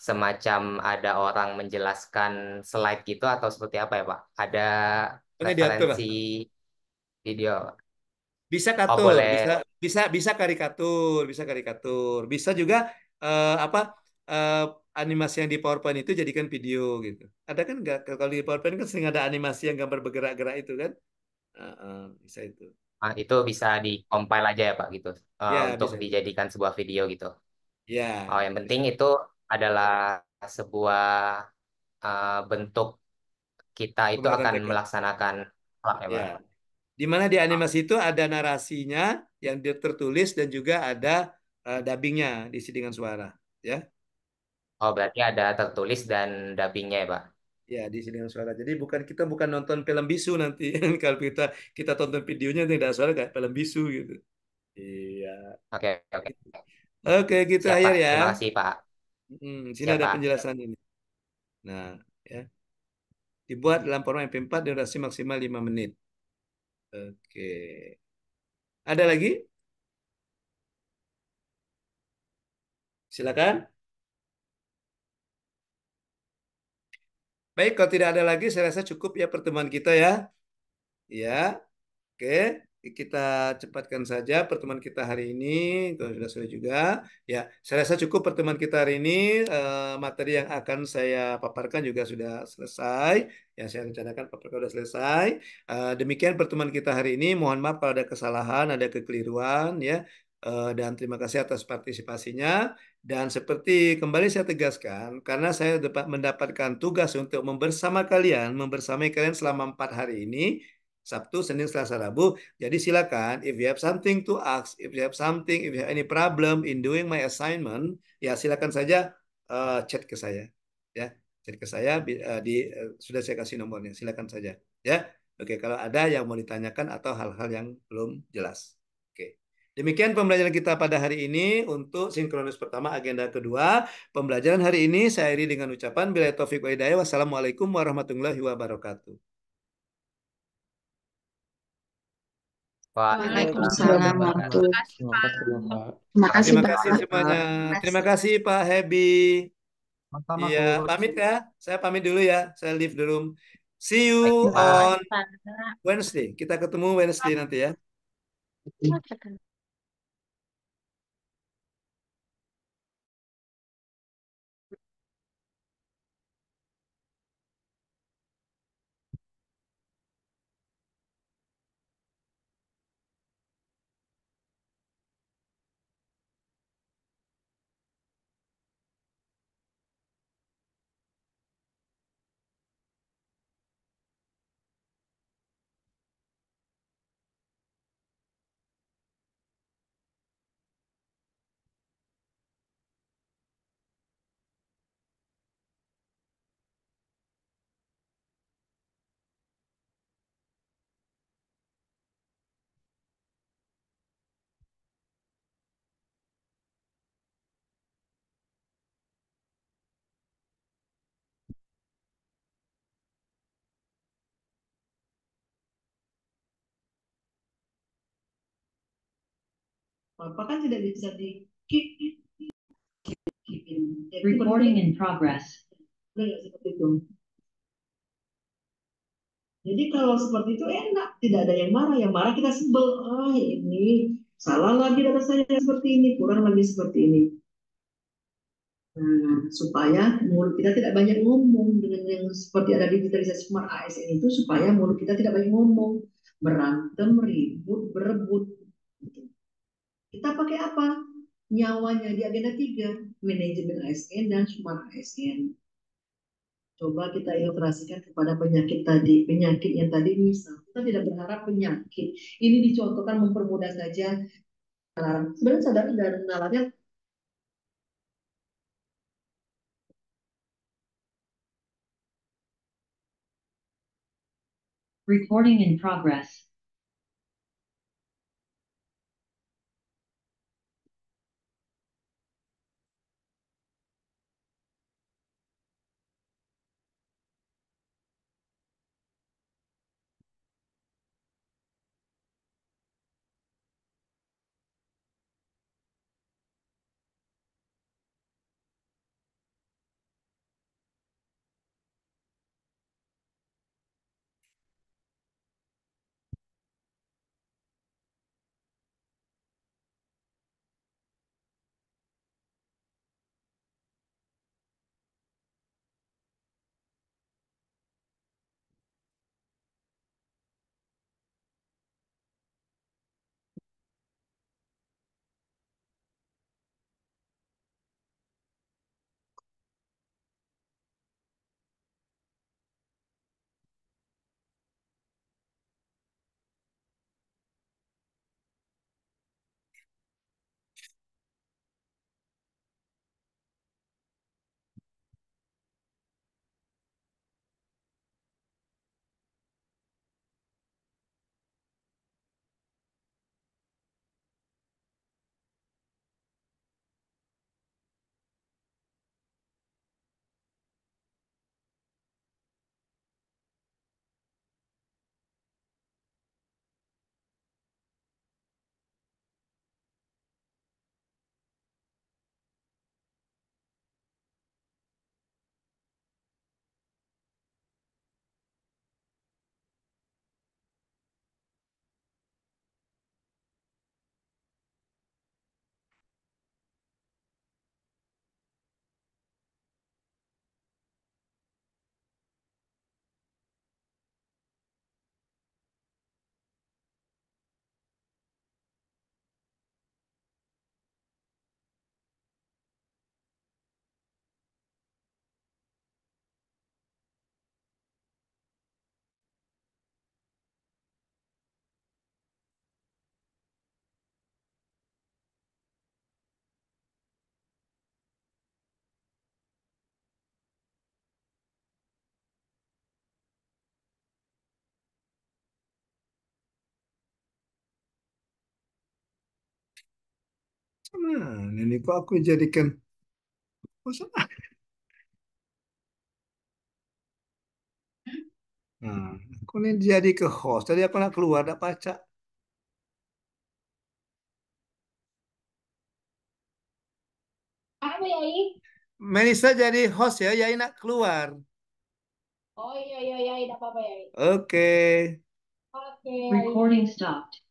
semacam ada orang menjelaskan slide gitu atau seperti apa ya, Pak? Ada referensi diatur referensi video. Bisa oh, katur, oh, bisa bisa bisa karikatur, bisa karikatur. Bisa juga uh, apa uh, animasi yang di PowerPoint itu jadikan video gitu. Ada kan nggak kalau di PowerPoint kan sering ada animasi yang gambar bergerak-gerak itu kan? Uh, uh, bisa itu. Ah, itu bisa di compile aja ya Pak gitu uh, ya, untuk bisa. dijadikan sebuah video gitu. Ya. Oh, yang penting itu adalah sebuah uh, bentuk kita itu akan mereka. melaksanakan Oh, ya, ya. Pak di mana di animasi itu ada narasinya yang tertulis dan juga ada uh, dubbingnya diisi dengan suara ya oh berarti ada tertulis dan dubbingnya ya pak ya diisi dengan suara jadi bukan kita bukan nonton film bisu nanti [LAUGHS] kalau kita kita tonton videonya tidak suara kayak film bisu gitu iya oke okay, oke okay. oke okay, kita gitu, akhir ya terima kasih pak hmm, sini Siap, ada pak. penjelasan ini nah ya dibuat dalam format MP4 durasi maksimal 5 menit Oke. Ada lagi? Silakan. Baik, kalau tidak ada lagi, saya rasa cukup ya pertemuan kita ya. Ya, oke kita cepatkan saja pertemuan kita hari ini kalau sudah sore juga ya saya rasa cukup pertemuan kita hari ini eh, materi yang akan saya paparkan juga sudah selesai yang saya rencanakan paparkan sudah selesai eh, demikian pertemuan kita hari ini mohon maaf kalau ada kesalahan ada kekeliruan ya eh, dan terima kasih atas partisipasinya dan seperti kembali saya tegaskan karena saya dapat mendapatkan tugas untuk membersama kalian membersamai kalian selama empat hari ini Sabtu, Senin, Selasa, Rabu. Jadi silakan, if you have something to ask, if you have something, if you have any problem in doing my assignment, ya silakan saja uh, chat ke saya, ya chat ke saya uh, di uh, sudah saya kasih nomornya, silakan saja, ya. Oke, kalau ada yang mau ditanyakan atau hal-hal yang belum jelas. Oke. Demikian pembelajaran kita pada hari ini untuk sinkronis pertama agenda kedua. Pembelajaran hari ini saya iri dengan ucapan bila taufik wa hidayah. Wassalamualaikum warahmatullahi wabarakatuh. Waalaikumsalam warahmatullahi wabarakatuh. Terima kasih semuanya. Terima kasih Pak Hebi Iya, pamit ya. Saya pamit dulu ya. Saya leave the room. See you on Wednesday. Kita ketemu Wednesday nanti ya. Apakah tidak bisa di Recording in progress. seperti itu. Jadi kalau seperti itu enak, tidak ada yang marah. Yang marah kita sebel. Ah ya ini salah lagi data saya seperti ini, kurang lagi seperti ini. Nah, supaya mulut kita tidak banyak ngomong dengan yang seperti ada di digitalisasi smart ASN itu supaya mulut kita tidak banyak ngomong berantem ribut berebut gitu. Kita pakai apa? Nyawanya di agenda 3, manajemen ASN dan sumber ASN. Coba kita ilustrasikan kepada penyakit tadi. Penyakit yang tadi misal, kita tidak berharap penyakit. Ini dicontohkan mempermudah saja Sebenarnya sadar dan nalarnya Recording in progress. Nah, ini kok aku jadikan bosan. Nah, hmm, aku ini jadi ke host. Tadi aku nak keluar, tak baca. Apa Yai? Melissa jadi host ya, Yai nak keluar. Oh iya, iya, iya, Tidak apa-apa, Yai. Oke. Oke. Okay. Recording stopped.